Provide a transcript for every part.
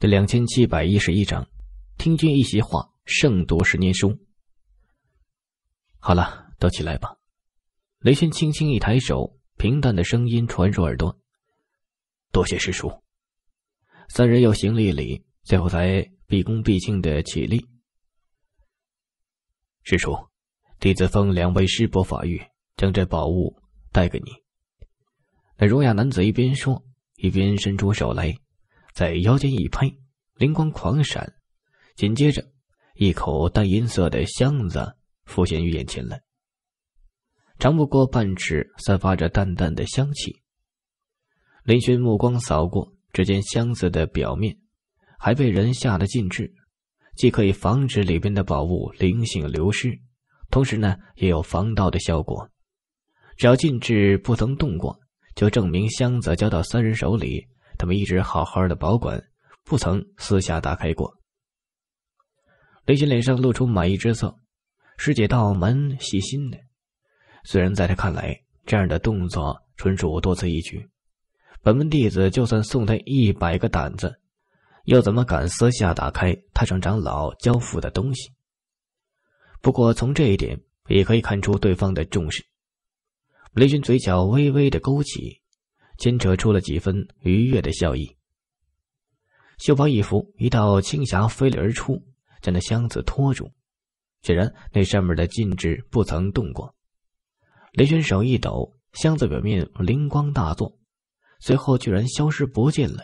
第两千七百一十一章，听君一席话，胜读十年书。好了，都起来吧。雷轩轻轻一抬手，平淡的声音传入耳朵：“多谢师叔。”三人又行了一礼，最后才毕恭毕敬的起立。师叔，弟子奉两位师伯法谕，将这宝物带给你。那儒雅男子一边说，一边伸出手来。在腰间一拍，灵光狂闪，紧接着，一口淡银色的箱子浮现于眼前来。长不过半尺，散发着淡淡的香气。林轩目光扫过，只见箱子的表面还被人下了禁制，既可以防止里边的宝物灵性流失，同时呢，也有防盗的效果。只要禁制不曾动过，就证明箱子交到三人手里。他们一直好好的保管，不曾私下打开过。雷军脸上露出满意之色：“师姐倒蛮细心的，虽然在他看来，这样的动作纯属多此一举。本门弟子就算送他一百个胆子，又怎么敢私下打开太上长老交付的东西？”不过从这一点也可以看出对方的重视。雷军嘴角微微的勾起。牵扯出了几分愉悦的笑意。袖袍一拂，一道青霞飞掠而出，将那箱子托住。显然，那上面的禁制不曾动过。林轩手一抖，箱子表面灵光大作，随后居然消失不见了。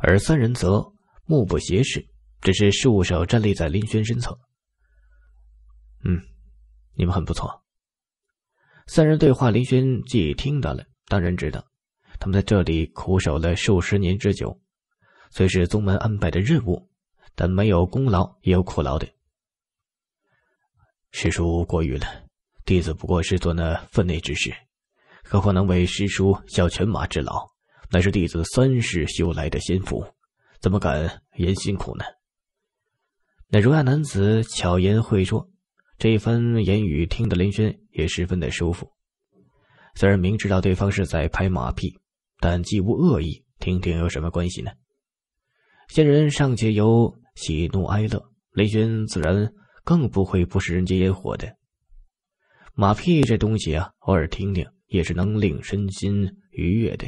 而三人则目不斜视，只是束手站立在林轩身侧。“嗯，你们很不错。”三人对话，林轩既听到了。当然知道，他们在这里苦守了数十年之久，虽是宗门安排的任务，但没有功劳也有苦劳的。师叔过誉了，弟子不过是做那分内之事，何况能为师叔效犬马之劳，乃是弟子三世修来的仙福，怎么敢言辛苦呢？那儒雅男子巧言会说，这一番言语听得林轩也十分的舒服。虽然明知道对方是在拍马屁，但既无恶意，听听有什么关系呢？仙人尚且有喜怒哀乐，雷军自然更不会不食人间烟火的。马屁这东西啊，偶尔听听也是能令身心愉悦的。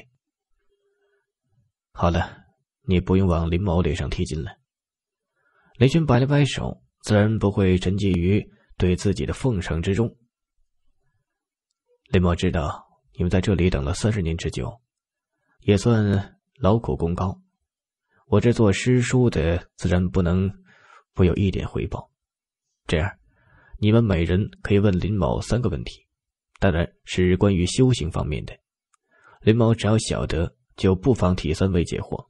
好了，你不用往林某脸上贴金了。雷军摆了摆手，自然不会沉浸于对自己的奉承之中。林某知道你们在这里等了三十年之久，也算劳苦功高。我这做师叔的自然不能不有一点回报。这样，你们每人可以问林某三个问题，当然是关于修行方面的。林某只要晓得，就不妨替三位解惑。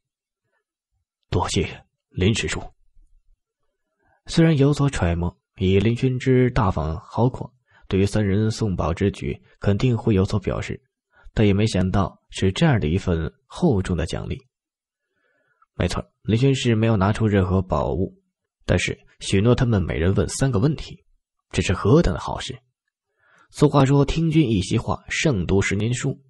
多谢林师叔。虽然有所揣摩，以林君之大方豪阔。对于三人送宝之举，肯定会有所表示，但也没想到是这样的一份厚重的奖励。没错，雷军是没有拿出任何宝物，但是许诺他们每人问三个问题，这是何等的好事！俗话说：“听君一席话，胜读十年书。”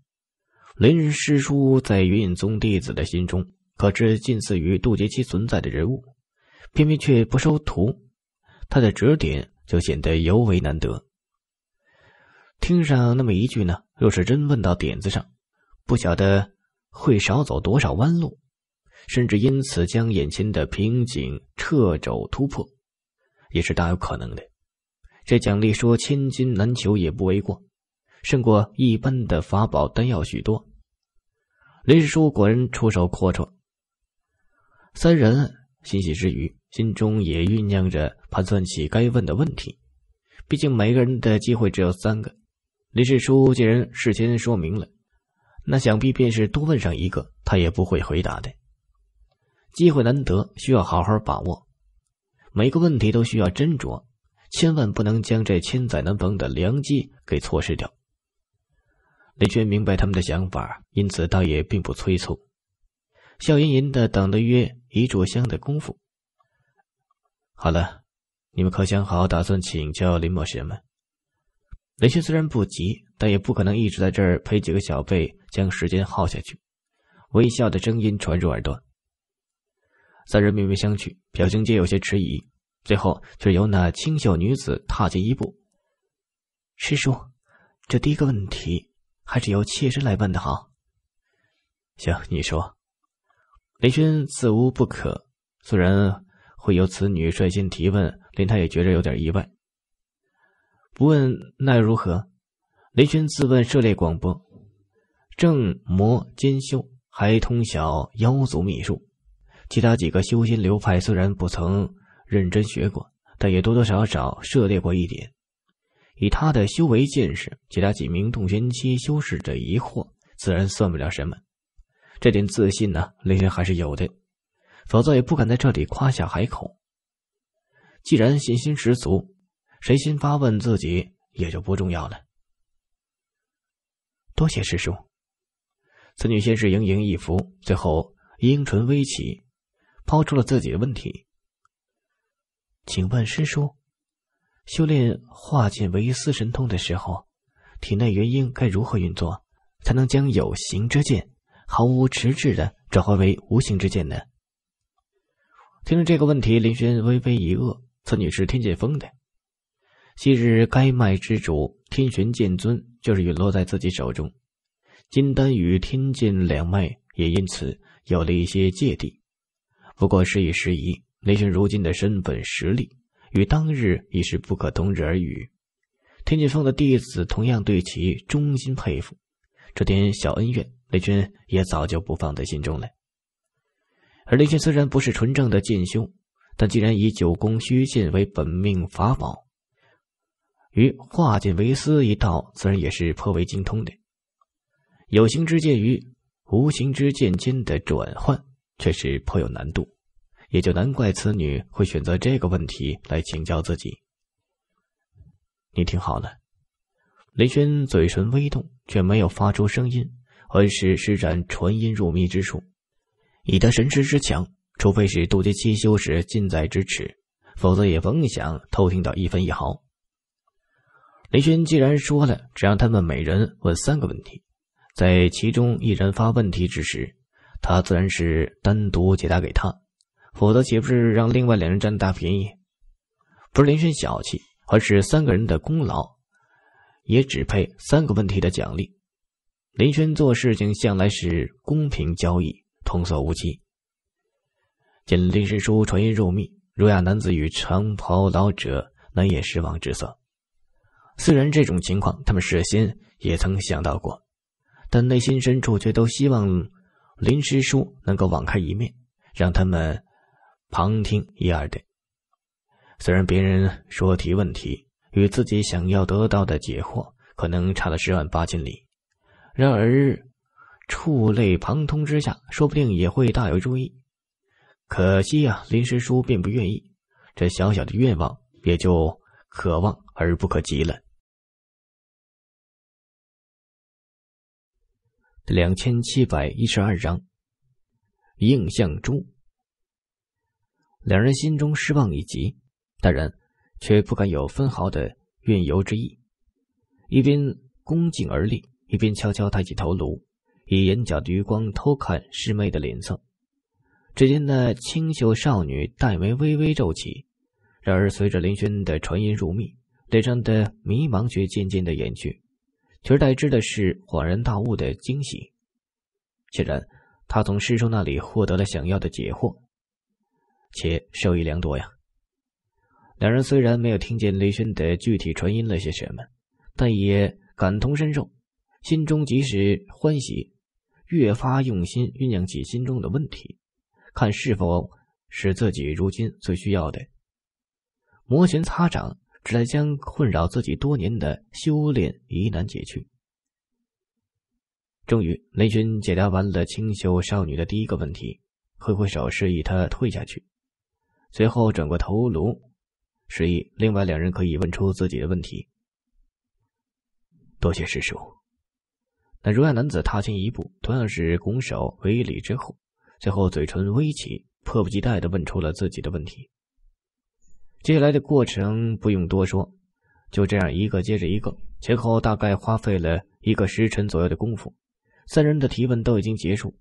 雷人师叔在云隐宗弟子的心中，可知近似于渡劫期存在的人物，偏偏却不收徒，他的指点就显得尤为难得。听上那么一句呢，若是真问到点子上，不晓得会少走多少弯路，甚至因此将眼前的瓶颈掣肘突破，也是大有可能的。这奖励说千金难求也不为过，胜过一般的法宝丹药许多。林叔果然出手阔绰，三人欣喜之余，心中也酝酿着盘算起该问的问题。毕竟每个人的机会只有三个。李世书既然事先说明了，那想必便是多问上一个，他也不会回答的。机会难得，需要好好把握。每个问题都需要斟酌，千万不能将这千载难逢的良机给错失掉。李轩明白他们的想法，因此倒也并不催促，笑吟吟的等了约一炷香的功夫。好了，你们可想好打算请教林某雪吗？雷轩虽然不急，但也不可能一直在这儿陪几个小辈将时间耗下去。微笑的声音传入耳朵，三人面面相觑，表情皆有些迟疑，最后却由那清秀女子踏进一步：“师叔，这第一个问题还是由妾身来问的好。”“行，你说。”雷轩自无不可，虽然会由此女率先提问，令他也觉着有点意外。不问奈如何？雷军自问涉猎广博，正魔兼修，还通晓妖族秘术。其他几个修仙流派虽然不曾认真学过，但也多多少少涉猎过一点。以他的修为见识，其他几名洞玄期修士的疑惑自然算不了什么。这点自信呢，雷军还是有的，否则也不敢在这里夸下海口。既然信心十足。谁先发问，自己也就不重要了。多谢师叔。此女先是盈盈一拂，最后樱唇微起，抛出了自己的问题：“请问师叔，修炼化剑为丝神通的时候，体内元婴该如何运作，才能将有形之剑毫无迟滞的转化为无形之剑呢？”听着这个问题，林轩微微一愕。此女是天剑峰的。昔日该脉之主天玄剑尊就是陨落在自己手中，金丹与天剑两脉也因此有了一些芥蒂。不过时已时宜，雷玄如今的身份实力与当日已是不可同日而语。天剑峰的弟子同样对其衷心佩服，这点小恩怨，雷军也早就不放在心中了。而雷军虽然不是纯正的剑修，但既然以九宫虚剑为本命法宝。于化剑为丝一道，自然也是颇为精通的。有形之剑与无形之剑间的转换，确实颇有难度，也就难怪此女会选择这个问题来请教自己。你听好了，雷轩嘴唇微动，却没有发出声音，而是施展传音入迷之术。以他神识之强，除非是渡劫期修时近在咫尺，否则也甭想偷听到一分一毫。林轩既然说了，只让他们每人问三个问题，在其中一人发问题之时，他自然是单独解答给他，否则岂不是让另外两人占大便宜？不是林轩小气，而是三个人的功劳，也只配三个问题的奖励。林轩做事情向来是公平交易，童叟无欺。见林师叔传音入密，儒雅男子与长袍老者难掩失望之色。虽然这种情况，他们事先也曾想到过，但内心深处却都希望林师叔能够网开一面，让他们旁听一二的。虽然别人说提问题与自己想要得到的解惑可能差了十万八千里，然而触类旁通之下，说不定也会大有注意。可惜呀，林师叔并不愿意，这小小的愿望也就可望而不可及了。两千七百一十二章，印象中，两人心中失望已极，但人却不敢有分毫的怨尤之意，一边恭敬而立，一边悄悄抬起头颅，以眼角的余光偷看师妹的脸色。只见那清秀少女黛眉微微皱起，然而随着林轩的传音入密，脸上的迷茫却渐渐的远去。取而代之的是恍然大悟的惊喜。显然，他从师叔那里获得了想要的解惑，且受益良多呀。两人虽然没有听见雷轩的具体传音了些什么，但也感同身受，心中即使欢喜，越发用心酝酿起心中的问题，看是否是自己如今最需要的，摩拳擦掌。只在将困扰自己多年的修炼疑难解去。终于，雷军解答完了清秀少女的第一个问题，挥挥手示意她退下去，随后转过头颅，示意另外两人可以问出自己的问题。多谢师叔。那儒雅男子踏前一步，同样是拱手为礼之后，最后嘴唇微起，迫不及待的问出了自己的问题。接下来的过程不用多说，就这样一个接着一个，前后大概花费了一个时辰左右的功夫，三人的提问都已经结束，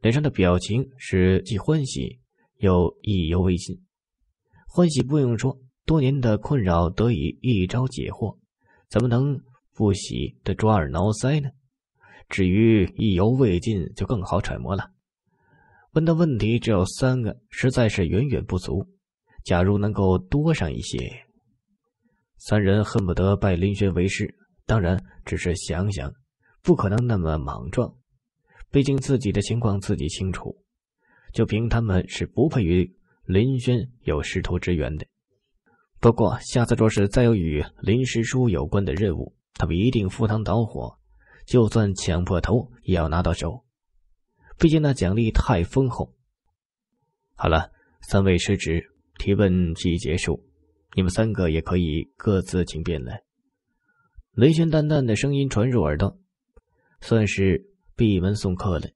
脸上的表情是既欢喜又意犹未尽。欢喜不用说，多年的困扰得以一招解惑，怎么能不喜得抓耳挠腮呢？至于意犹未尽，就更好揣摩了。问的问题只有三个，实在是远远不足。假如能够多上一些，三人恨不得拜林轩为师。当然，只是想想，不可能那么莽撞。毕竟自己的情况自己清楚，就凭他们是不配与林轩有师徒之缘的。不过，下次若是再有与林师叔有关的任务，他们一定赴汤蹈火，就算抢破头也要拿到手。毕竟那奖励太丰厚。好了，三位师侄。提问期结束，你们三个也可以各自请便了。雷玄淡淡的声音传入耳道，算是闭门送客了。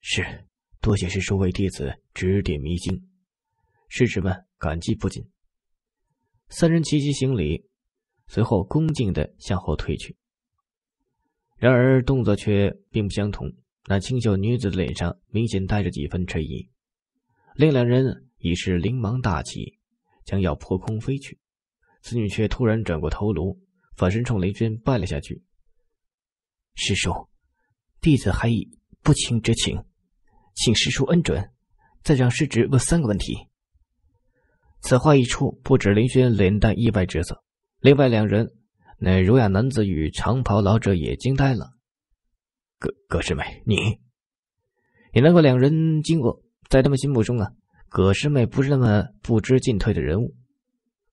是多谢师叔为弟子指点迷津，师侄们感激不尽。三人齐齐行礼，随后恭敬的向后退去。然而动作却并不相同，那清秀女子的脸上明显带着几分迟疑，另两人。已是灵芒大起，将要破空飞去，此女却突然转过头颅，反身冲雷轩拜了下去。师叔，弟子还以不情之请，请师叔恩准，再让师侄问三个问题。此话一出，不止林轩脸带意外之色，另外两人，那儒雅男子与长袍老者也惊呆了。葛葛师妹，你，也难怪两人惊愕，在他们心目中啊。葛师妹不是那么不知进退的人物，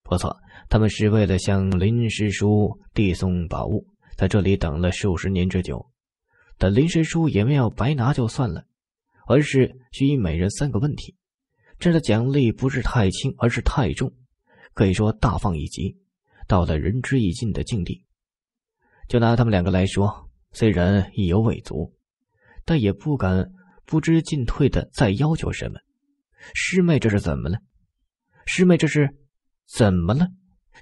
不错，他们是为了向林师叔递送宝物，在这里等了数十年之久。但林师叔也没有白拿就算了，而是需以每人三个问题。这的奖励不是太轻，而是太重，可以说大放一击，到了仁至义尽的境地。就拿他们两个来说，虽然意犹未足，但也不敢不知进退的再要求什么。师妹，这是怎么了？师妹，这是怎么了？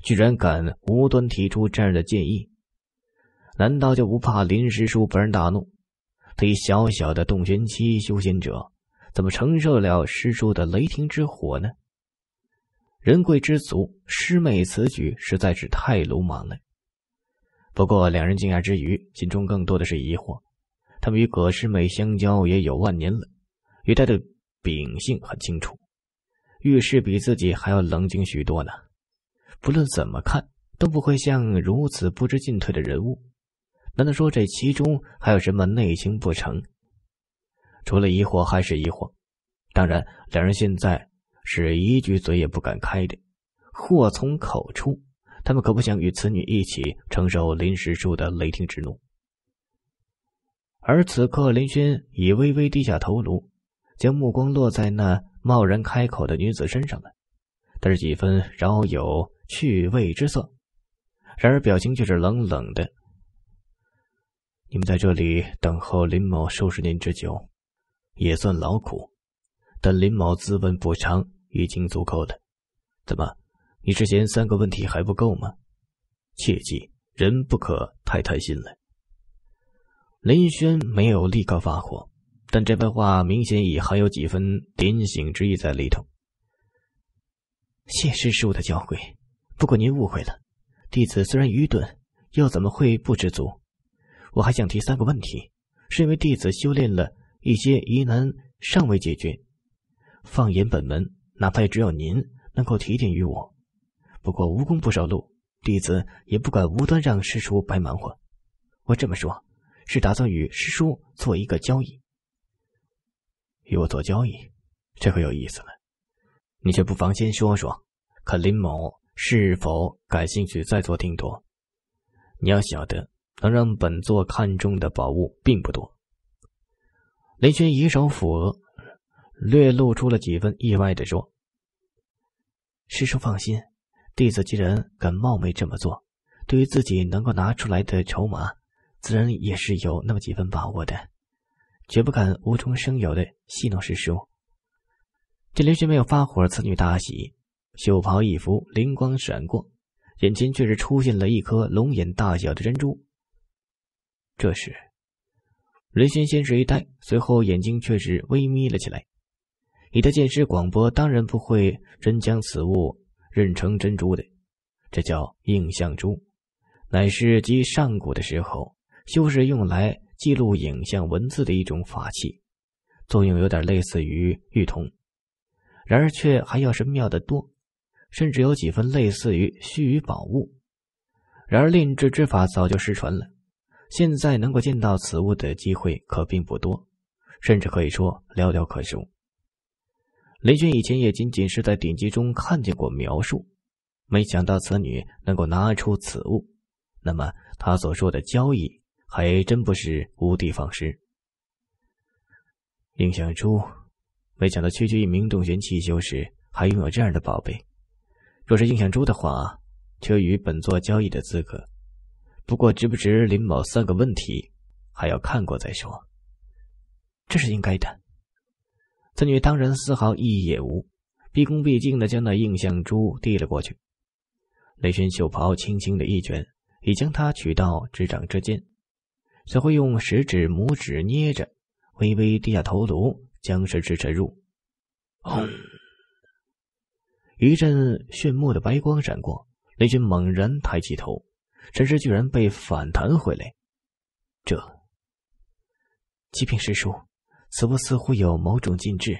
居然敢无端提出这样的建议，难道就不怕林师叔勃然大怒？他一小小的洞玄期修仙者，怎么承受得了师叔的雷霆之火呢？人贵之足，师妹此举实在是太鲁莽了。不过，两人惊讶之余，心中更多的是疑惑。他们与葛师妹相交也有万年了，与他的……秉性很清楚，遇事比自己还要冷静许多呢。不论怎么看，都不会像如此不知进退的人物。难道说这其中还有什么内情不成？除了疑惑还是疑惑。当然，两人现在是一句嘴也不敢开的，祸从口出，他们可不想与此女一起承受林时树的雷霆之怒。而此刻，林轩已微微低下头颅。将目光落在那贸然开口的女子身上了，带着几分饶有趣味之色，然而表情却是冷冷的。你们在这里等候林某数十年之久，也算劳苦，但林某自问补偿已经足够了。怎么，你之前三个问题还不够吗？切记，人不可太贪心了。林轩没有立刻发火。但这番话明显已含有几分点醒之意在里头。谢师叔的教诲，不过您误会了，弟子虽然愚钝，又怎么会不知足？我还想提三个问题，是因为弟子修炼了一些疑难尚未解决。放眼本门，哪怕也只有您能够提点于我。不过无功不受禄，弟子也不敢无端让师叔白忙活。我这么说，是打算与师叔做一个交易。与我做交易，这可有意思了。你却不妨先说说，看林某是否感兴趣，再做定夺。你要晓得，能让本座看中的宝物并不多。林轩以手抚额，略露出了几分意外的说：“师叔放心，弟子既然敢冒昧这么做，对于自己能够拿出来的筹码，自然也是有那么几分把握的。”却不敢无中生有的戏弄师叔。这林轩没有发火，此女大喜，袖袍一拂，灵光闪过，眼前却是出现了一颗龙眼大小的珍珠。这时，林轩先是一呆，随后眼睛却是微眯了起来。你的见识广博，当然不会真将此物认成珍珠的。这叫硬象珠，乃是集上古的时候修士用来。记录影像、文字的一种法器，作用有点类似于玉筒，然而却还要神妙的多，甚至有几分类似于须臾宝物。然而炼制之法早就失传了，现在能够见到此物的机会可并不多，甚至可以说寥寥可数。雷轩以前也仅仅是在典籍中看见过描述，没想到此女能够拿出此物，那么他所说的交易。还真不是无的放矢。印象珠，没想到区区一名洞玄气修士还拥有这样的宝贝。若是印象珠的话，就与本座交易的资格。不过值不值林某三个问题，还要看过再说。这是应该的。此女当然丝毫意义也无，毕恭毕敬的将那印象珠递了过去。雷轩袖袍轻轻的一卷，已将它取到指掌之间。才会用食指、拇指捏着，微微低下头颅，将食指沉入。轰！一阵炫目的白光闪过，雷军猛然抬起头，陈师居然被反弹回来。这极品师叔，此物似乎有某种禁制，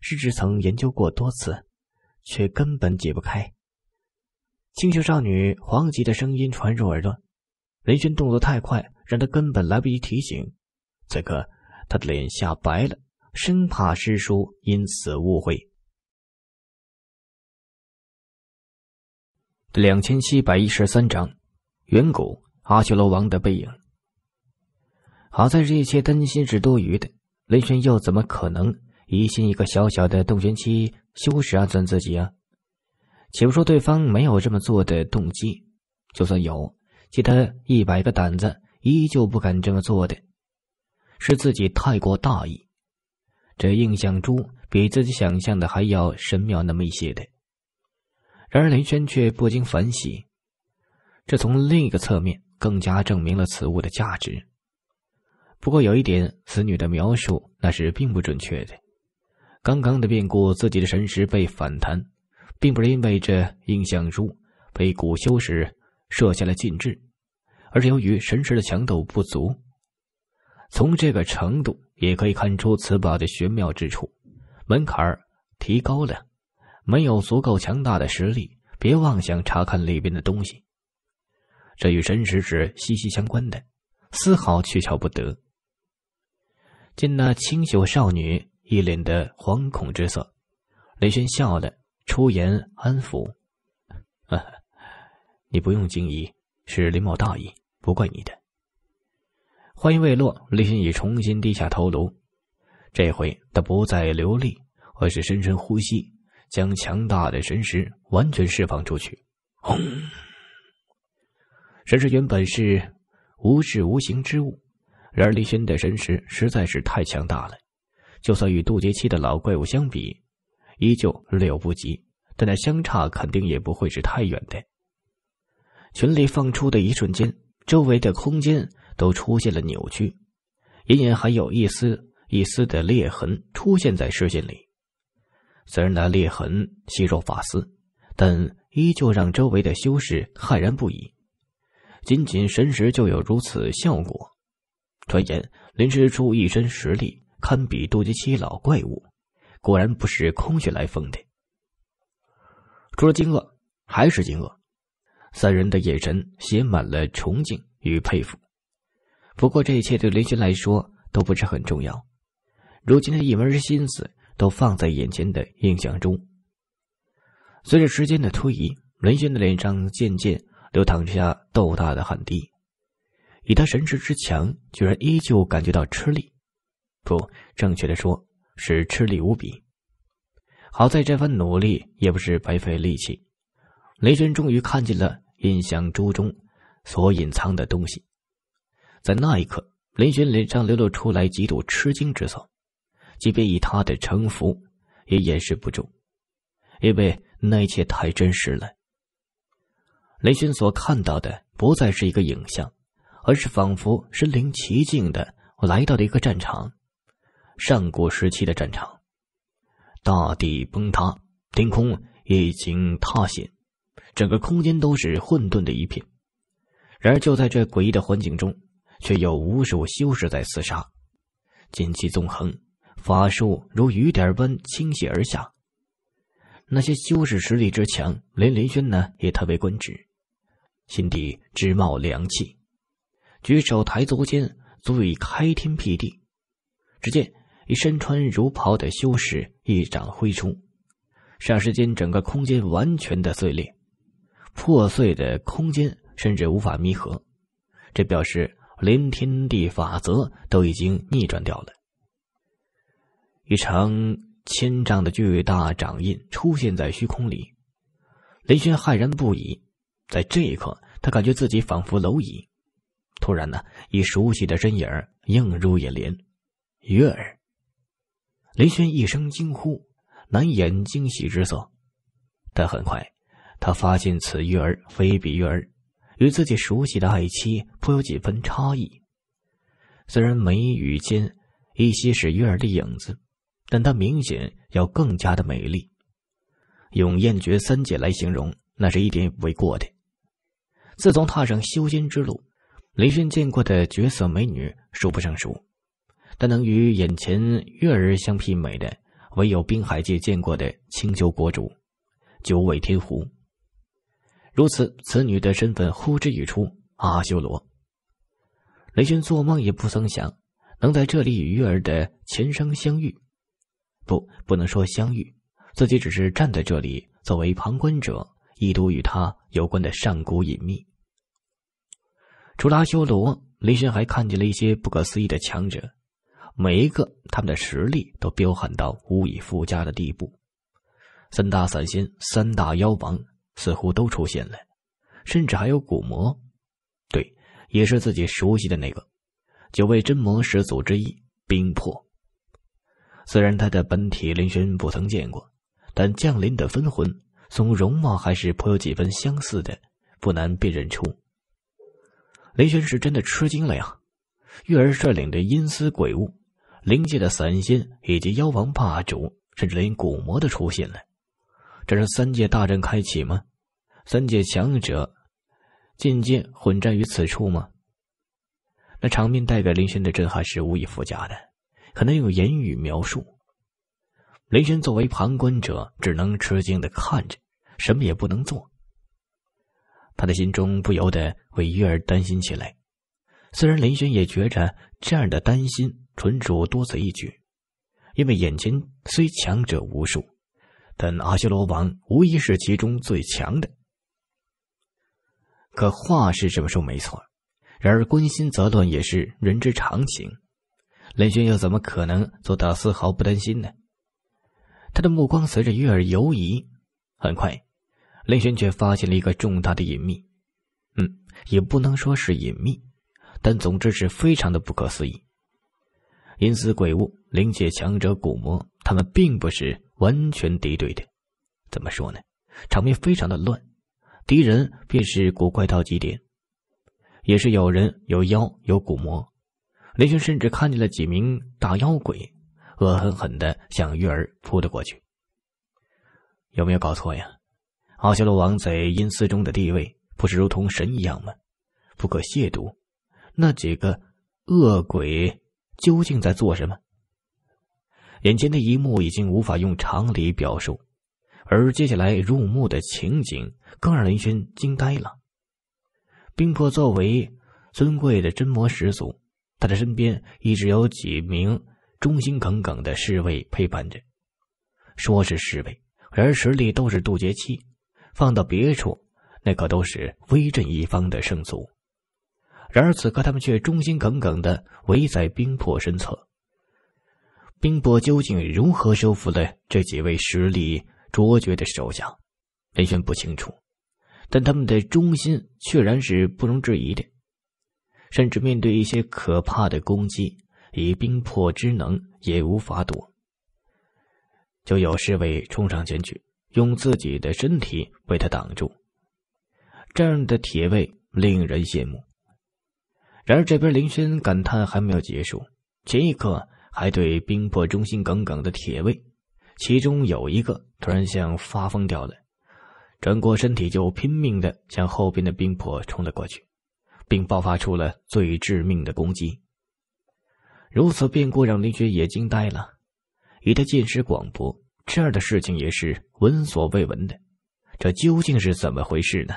师侄曾研究过多次，却根本解不开。清秀少女黄吉的声音传入耳中，雷军动作太快。让他根本来不及提醒。此刻，他的脸吓白了，生怕师叔因此误会。两千七百一十三章：远古阿修罗王的背影。好在这一切担心是多余的。雷轩又怎么可能疑心一个小小的洞玄期修士暗算自己啊？且不说对方没有这么做的动机，就算有，借他一百个胆子。依旧不敢这么做的是自己太过大意，这印象珠比自己想象的还要神妙那么一些的。然而林轩却不禁反喜，这从另一个侧面更加证明了此物的价值。不过有一点，此女的描述那是并不准确的。刚刚的变故，自己的神识被反弹，并不是因为这印象珠被古修时设下了禁制。而是由于神识的强度不足，从这个程度也可以看出此宝的玄妙之处。门槛提高了，没有足够强大的实力，别妄想查看里边的东西。这与神识是息息相关的，丝毫取巧不得。见那清秀少女一脸的惶恐之色，雷轩笑了，出言安抚：“你不用惊疑，是林某大意。”不怪你的。话音未落，李轩已重新低下头颅，这回他不再流利，而是深深呼吸，将强大的神识完全释放出去。轰！神识原本是无视无形之物，然而李轩的神识实在是太强大了，就算与渡劫期的老怪物相比，依旧了不及。但那相差肯定也不会是太远的。全力放出的一瞬间。周围的空间都出现了扭曲，隐隐还有一丝一丝的裂痕出现在视线里。虽然那裂痕细若发丝，但依旧让周围的修士骇然不已。仅仅神识就有如此效果，传言林师叔一身实力堪比渡劫七老怪物，果然不是空穴来风的。除了惊愕，还是惊愕。三人的眼神写满了崇敬与佩服。不过这一切对雷军来说都不是很重要，如今的一门心思都放在眼前的印象中。随着时间的推移，雷军的脸上渐渐流淌下豆大的汗滴。以他神识之强，居然依旧感觉到吃力，不，正确的说是吃力无比。好在这番努力也不是白费力气，雷军终于看见了。印象珠中所隐藏的东西，在那一刻，林轩脸上流露出来几度吃惊之色，即便以他的城府，也掩饰不住，因为那一切太真实了。林轩所看到的，不再是一个影像，而是仿佛身临其境的来到了一个战场，上古时期的战场，大地崩塌，天空已经塌陷。整个空间都是混沌的一片，然而就在这诡异的环境中，却有无数修士在厮杀，剑气纵横，法术如雨点般倾泻而下。那些修士实力之强，连林轩呢也特别观止，心底直冒凉气。举手抬足间，足以开天辟地。只见一身穿儒袍的修士一掌挥出，霎时间，整个空间完全的碎裂。破碎的空间甚至无法弥合，这表示连天地法则都已经逆转掉了。一场千丈的巨大掌印出现在虚空里，雷轩骇然不已。在这一刻，他感觉自己仿佛蝼蚁。突然呢，一熟悉的身影映入眼帘，月儿。雷轩一声惊呼，难掩惊喜之色。但很快。他发现此月儿非彼月儿，与自己熟悉的爱妻颇有几分差异。虽然眉宇间依稀是月儿的影子，但她明显要更加的美丽。用“艳绝三界”来形容，那是一点也未过的。自从踏上修仙之路，雷迅见过的绝色美女数不胜数，但能与眼前月儿相媲美的，唯有滨海界见过的青丘国主九尾天狐。如此，此女的身份呼之欲出。阿修罗，雷军做梦也不曾想，能在这里与月儿的前生相遇。不，不能说相遇，自己只是站在这里，作为旁观者，一睹与他有关的上古隐秘。除了阿修罗，雷军还看见了一些不可思议的强者，每一个他们的实力都彪悍到无以复加的地步。三大散仙，三大妖王。似乎都出现了，甚至还有古魔，对，也是自己熟悉的那个九位真魔始祖之一冰魄。虽然他的本体林轩不曾见过，但降临的分魂从容貌还是颇有几分相似的，不难辨认出。雷轩是真的吃惊了呀！月儿率领的阴司鬼物、灵界的散仙以及妖王霸主，甚至连古魔都出现了。这让三界大战开启吗？三界强者渐渐混战于此处吗？那场面带给林轩的震撼是无以复加的，很难用言语描述。林轩作为旁观者，只能吃惊的看着，什么也不能做。他的心中不由得为月儿担心起来。虽然林轩也觉着这样的担心纯属多此一举，因为眼前虽强者无数。但阿修罗王无疑是其中最强的。可话是这么说没错，然而关心则乱也是人之常情。雷轩又怎么可能做到丝毫不担心呢？他的目光随着月儿游移，很快，雷轩却发现了一个重大的隐秘。嗯，也不能说是隐秘，但总之是非常的不可思议。阴司鬼物、灵界强者、古魔，他们并不是。完全敌对的，怎么说呢？场面非常的乱，敌人便是古怪到极点，也是有人有妖有古魔。雷军甚至看见了几名大妖鬼，恶狠狠地向玉儿扑了过去。有没有搞错呀？奥修罗王在阴司中的地位不是如同神一样吗？不可亵渎。那几个恶鬼究竟在做什么？眼前的一幕已经无法用常理表述，而接下来入目的情景更让林轩惊呆了。冰魄作为尊贵的真魔始祖，他的身边一直有几名忠心耿耿的侍卫陪伴着。说是侍卫，然而实力都是渡劫期，放到别处那可都是威震一方的圣族。然而此刻他们却忠心耿耿的围在冰魄身侧。冰魄究竟如何收服了这几位实力卓绝的手下？林轩不清楚，但他们的忠心确然是不容置疑的。甚至面对一些可怕的攻击，以冰魄之能也无法躲。就有侍卫冲上前去，用自己的身体为他挡住。这样的铁卫令人羡慕。然而这边林轩感叹还没有结束，前一刻。还对冰魄忠心耿耿的铁卫，其中有一个突然像发疯掉了，转过身体就拼命的向后边的冰魄冲了过去，并爆发出了最致命的攻击。如此变故让林雪也惊呆了，以他见识广博，这样的事情也是闻所未闻的，这究竟是怎么回事呢？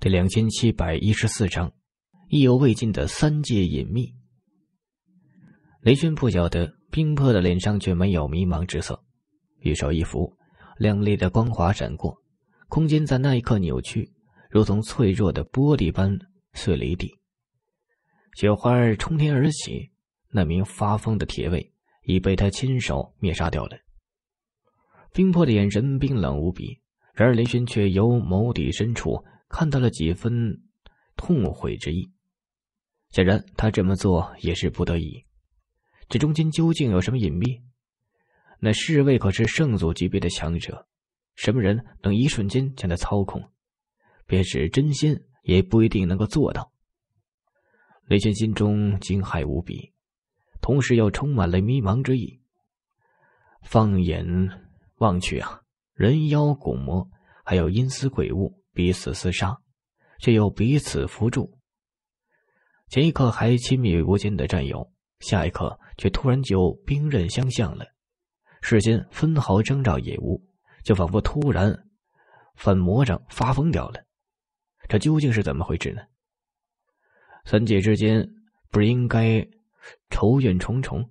第两千七百一十四章。意犹未尽的三界隐秘，雷轩不晓得，冰魄的脸上却没有迷茫之色，玉手一拂，亮丽的光华闪过，空间在那一刻扭曲，如同脆弱的玻璃般碎了一地，雪花冲天而起。那名发疯的铁卫已被他亲手灭杀掉了。冰魄的眼神冰冷无比，然而雷轩却由眸底深处看到了几分痛悔之意。显然，他这么做也是不得已。这中间究竟有什么隐秘？那侍卫可是圣祖级别的强者，什么人能一瞬间将他操控？便是真心也不一定能够做到。雷谦心中惊骇无比，同时又充满了迷茫之意。放眼望去啊，人妖鬼魔，还有阴司鬼物，彼此厮杀，却又彼此扶助。前一刻还亲密无间的战友，下一刻却突然就兵刃相向了，世间分毫征兆也无，就仿佛突然反魔掌发疯掉了。这究竟是怎么回事呢？三界之间不应该仇怨重重，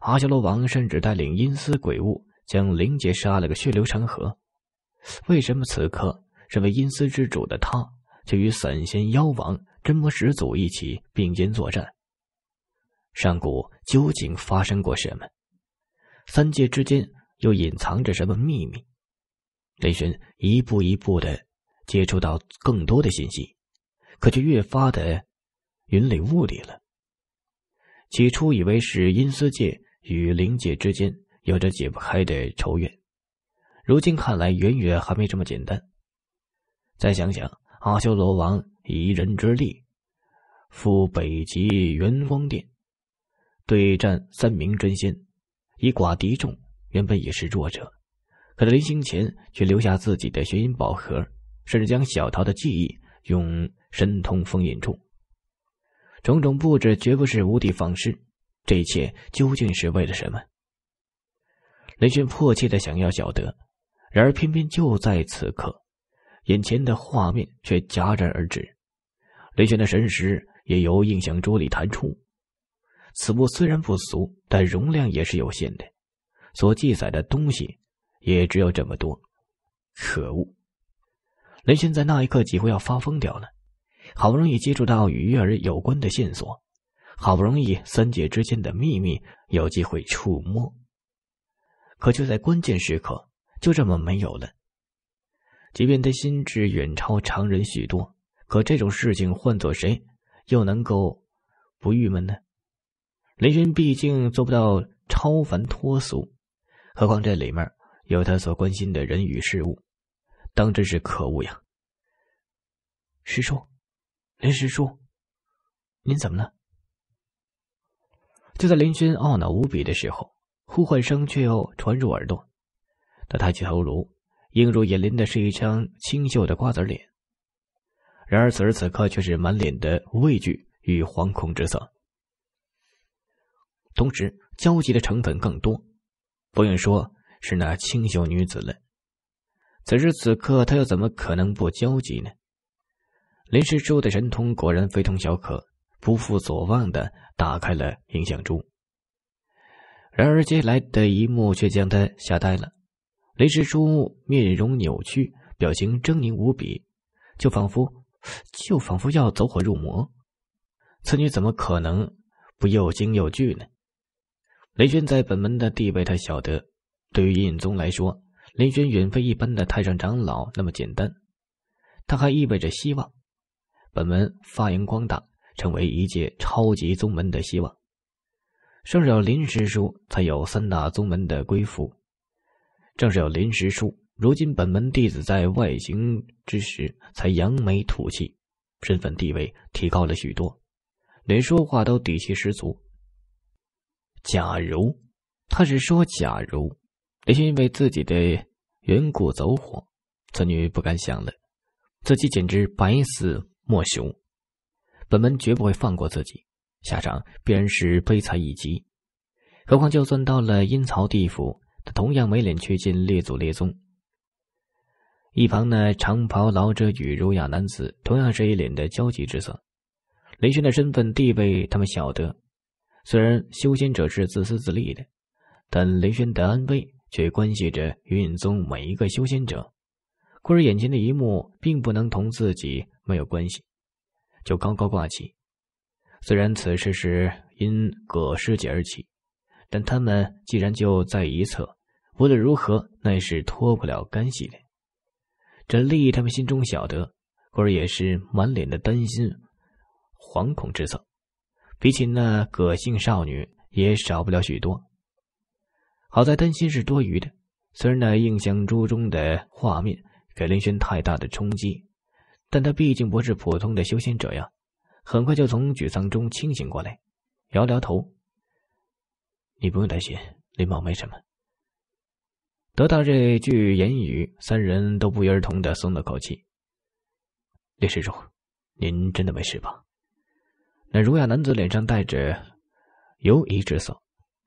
阿修罗王甚至带领阴司鬼物将灵杰杀了个血流成河，为什么此刻身为阴司之主的他，却与散仙妖王？真魔始祖一起并肩作战，上古究竟发生过什么？三界之间又隐藏着什么秘密？雷神一步一步的接触到更多的信息，可却越发的云里雾里了。起初以为是阴司界与灵界之间有着解不开的仇怨，如今看来，远远还没这么简单。再想想阿修罗王。一人之力，赴北极元光殿对战三名真仙，以寡敌众，原本已是弱者。可他临行前却留下自己的玄阴宝盒，甚至将小桃的记忆用神通封印住。种种布置绝不是无的放矢，这一切究竟是为了什么？雷俊迫切的想要晓得，然而偏偏就在此刻，眼前的画面却戛然而止。雷玄的神识也由印象桌里弹出。此物虽然不俗，但容量也是有限的，所记载的东西也只有这么多。可恶！雷玄在那一刻几乎要发疯掉了。好不容易接触到与月儿有关的线索，好不容易三界之间的秘密有机会触摸，可就在关键时刻，就这么没有了。即便他心智远超常人许多。可这种事情换做谁，又能够不郁闷呢？林轩毕竟做不到超凡脱俗，何况这里面有他所关心的人与事物，当真是可恶呀！师叔，林师叔，您怎么了？就在林轩懊恼无比的时候，呼唤声却又传入耳朵。他抬起头颅，映入眼帘的是一张清秀的瓜子脸。然而，此时此刻却是满脸的畏惧与惶恐之色，同时焦急的成分更多。不用说是那清秀女子了，此时此刻她又怎么可能不焦急呢？林师叔的神通果然非同小可，不负所望的打开了影像珠。然而，接下来的一幕却将他吓呆了。林师叔面容扭曲，表情狰狞无比，就仿佛……就仿佛要走火入魔，此女怎么可能不又惊又惧呢？雷轩在本门的地位，他晓得。对于隐宗来说，雷轩远非一般的太上长老那么简单，他还意味着希望，本门发扬光大，成为一届超级宗门的希望。正是有林师叔，才有三大宗门的归附。正是有林师叔。如今本门弟子在外行之时，才扬眉吐气，身份地位提高了许多，连说话都底气十足。假如他是说假如，那是因为自己的缘故走火，此女不敢想了，自己简直百死莫休，本门绝不会放过自己，下场必然是悲惨一极。何况就算到了阴曹地府，他同样没脸去见列祖列宗。一旁呢，长袍老者与儒雅男子同样是一脸的焦急之色。雷轩的身份地位他们晓得，虽然修仙者是自私自利的，但雷轩的安危却关系着云隐宗每一个修仙者。故而眼前的一幕并不能同自己没有关系，就高高挂起。虽然此事是因葛师姐而起，但他们既然就在一侧，无论如何那也是脱不了干系的。这丽他们心中晓得，或者也是满脸的担心、惶恐之色，比起那葛姓少女也少不了许多。好在担心是多余的，虽然那印象珠中的画面给林轩太大的冲击，但他毕竟不是普通的修仙者呀，很快就从沮丧中清醒过来，摇摇头：“你不用担心，林宝没什么。”得到这句言语，三人都不约而同的松了口气。李师叔，您真的没事吧？那儒雅男子脸上带着犹疑之色。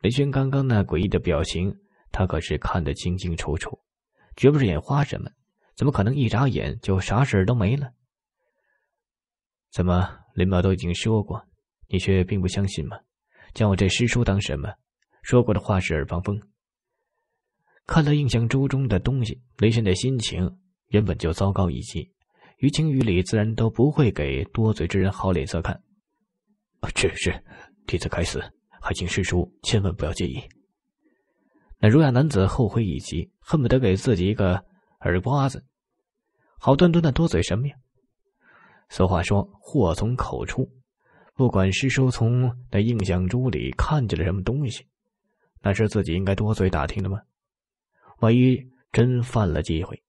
雷轩刚刚那诡异的表情，他可是看得清清楚楚，绝不是眼花什么，怎么可能一眨眼就啥事都没了？怎么，林淼都已经说过，你却并不相信吗？将我这师叔当什么？说过的话是耳旁风？看了印象周中的东西，雷轩的心情原本就糟糕一极，于情于理，自然都不会给多嘴之人好脸色看。是是，弟子该死，还请师叔千万不要介意。那儒雅男子后悔已极，恨不得给自己一个耳刮子。好端端的多嘴什么呀？俗话说祸从口出，不管师叔从那印象珠里看见了什么东西，那是自己应该多嘴打听的吗？万一真犯了忌讳，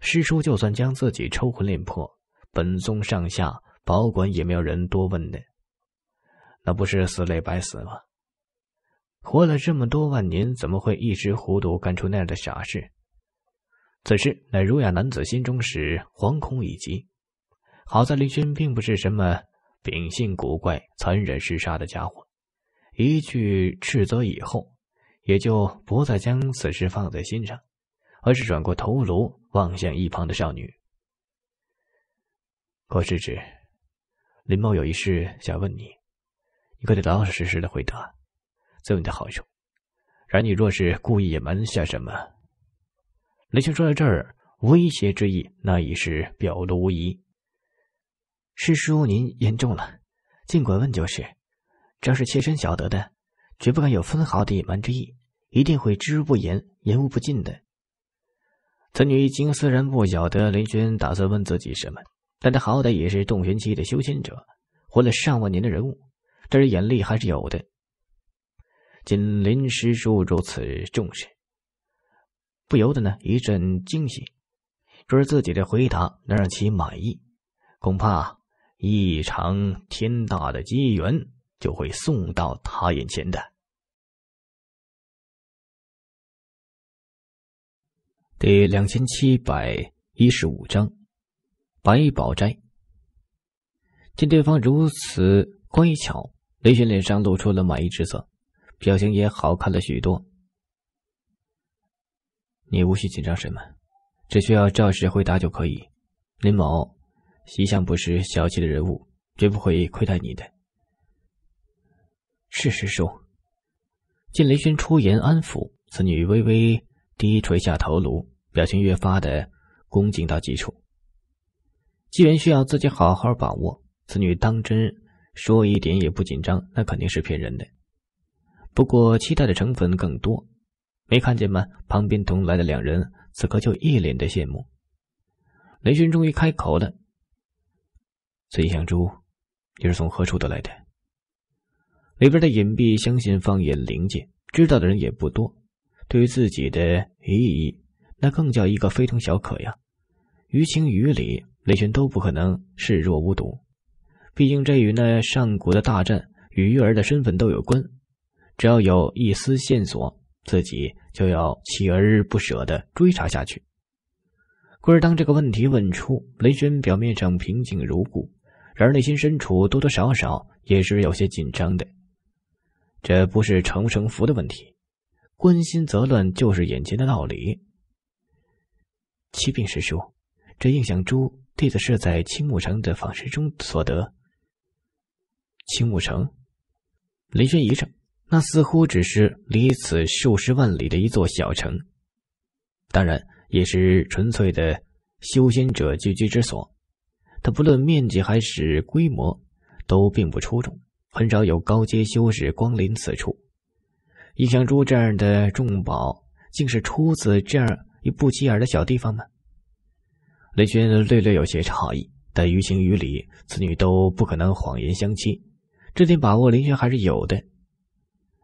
师叔就算将自己抽魂炼魄，本宗上下保管也没有人多问的。那不是死累白死吗？活了这么多万年，怎么会一时糊涂干出那样的傻事？此时，乃儒雅男子心中是惶恐已极。好在林轩并不是什么秉性古怪、残忍嗜杀的家伙，一句斥责以后。也就不再将此事放在心上，而是转过头颅望向一旁的少女。郭师侄，林某有一事想问你，你可得老老实实的回答，做你的好友。然你若是故意隐瞒下什么，雷兄说到这儿，威胁之意那已是表露无遗。师叔您言重了，尽管问就是，只要是妾身晓得的，绝不敢有分毫的隐瞒之意。一定会知无不言，言无不尽的。此女一惊，虽然不晓得林轩打算问自己什么，但她好歹也是洞玄期的修仙者，活了上万年的人物，这眼力还是有的。见林师叔如此重视，不由得呢一阵惊喜，若是自己的回答能让其满意，恐怕一场天大的机缘就会送到他眼前的。第两千七百一十五章白宝斋。见对方如此乖巧，雷轩脸上露出了满意之色，表情也好看了许多。你无需紧张什么，只需要照实回答就可以。林某一向不是小气的人物，绝不会亏待你的。是师叔。见雷轩出言安抚，此女微微低垂下头颅。表情越发的恭敬到极处。机缘需要自己好好把握，此女当真说一点也不紧张，那肯定是骗人的。不过期待的成分更多。没看见吗？旁边同来的两人此刻就一脸的羡慕。雷军终于开口了：“翠香珠，你是从何处得来的？”里边的隐蔽，相信放眼灵界，知道的人也不多。对于自己的意义。那更叫一个非同小可呀！于情于理，雷军都不可能视若无睹。毕竟这与那上古的大战，与玉儿的身份都有关。只要有一丝线索，自己就要锲而不舍地追查下去。故而，当这个问题问出，雷军表面上平静如故，然而内心深处多多少少也是有些紧张的。这不是成不成福的问题，关心则乱就是眼前的道理。七病师叔，这印象珠弟子是在青木城的访师中所得。青木城，林轩一怔，那似乎只是离此数十万里的一座小城，当然也是纯粹的修仙者聚居之所。它不论面积还是规模，都并不出众，很少有高阶修士光临此处。印象珠这样的重宝，竟是出自这样。不起眼的小地方吗？雷军略略有些诧异，但于情于理，此女都不可能谎言相欺，这点把握林轩还是有的。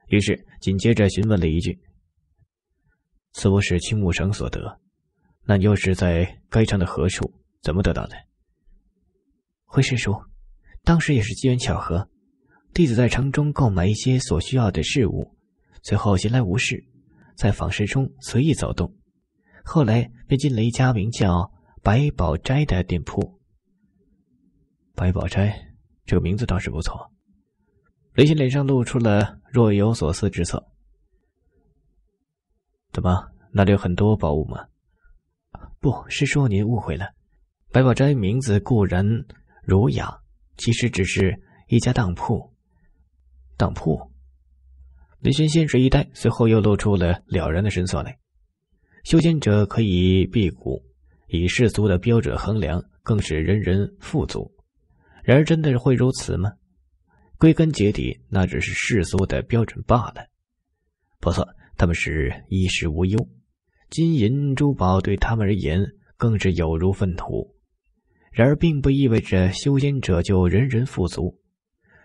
于是紧接着询问了一句：“此物是青木城所得，那又是在该城的何处？怎么得到的？”回师叔，当时也是机缘巧合，弟子在城中购买一些所需要的事物，随后闲来无事，在访市中随意走动。后来便进了一家名叫“百宝斋”的店铺。“百宝斋”这个名字倒是不错。”雷轩脸上露出了若有所思之色。“怎么，那里有很多宝物吗？”“不是，说您误会了。百宝斋名字固然儒雅，其实只是一家当铺。”“当铺？”雷轩先是一呆，随后又露出了了然的神色来。修仙者可以辟谷，以世俗的标准衡量，更是人人富足。然而，真的会如此吗？归根结底，那只是世俗的标准罢了。不错，他们是衣食无忧，金银珠宝对他们而言更是有如粪土。然而，并不意味着修仙者就人人富足。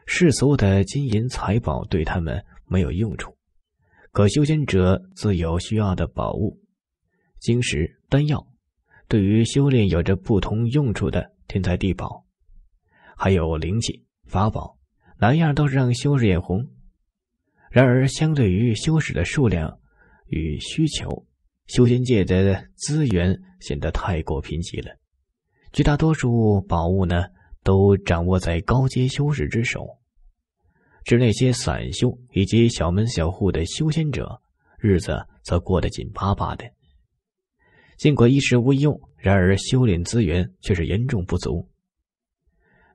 世俗的金银财宝对他们没有用处，可修仙者自有需要的宝物。晶石、丹药，对于修炼有着不同用处的天材地宝，还有灵气、法宝，哪样都是让修士眼红。然而，相对于修士的数量与需求，修仙界的资源显得太过贫瘠了。绝大多数宝物呢，都掌握在高阶修士之手，是那些散修以及小门小户的修仙者，日子则过得紧巴巴的。尽管衣食无忧，然而修炼资源却是严重不足。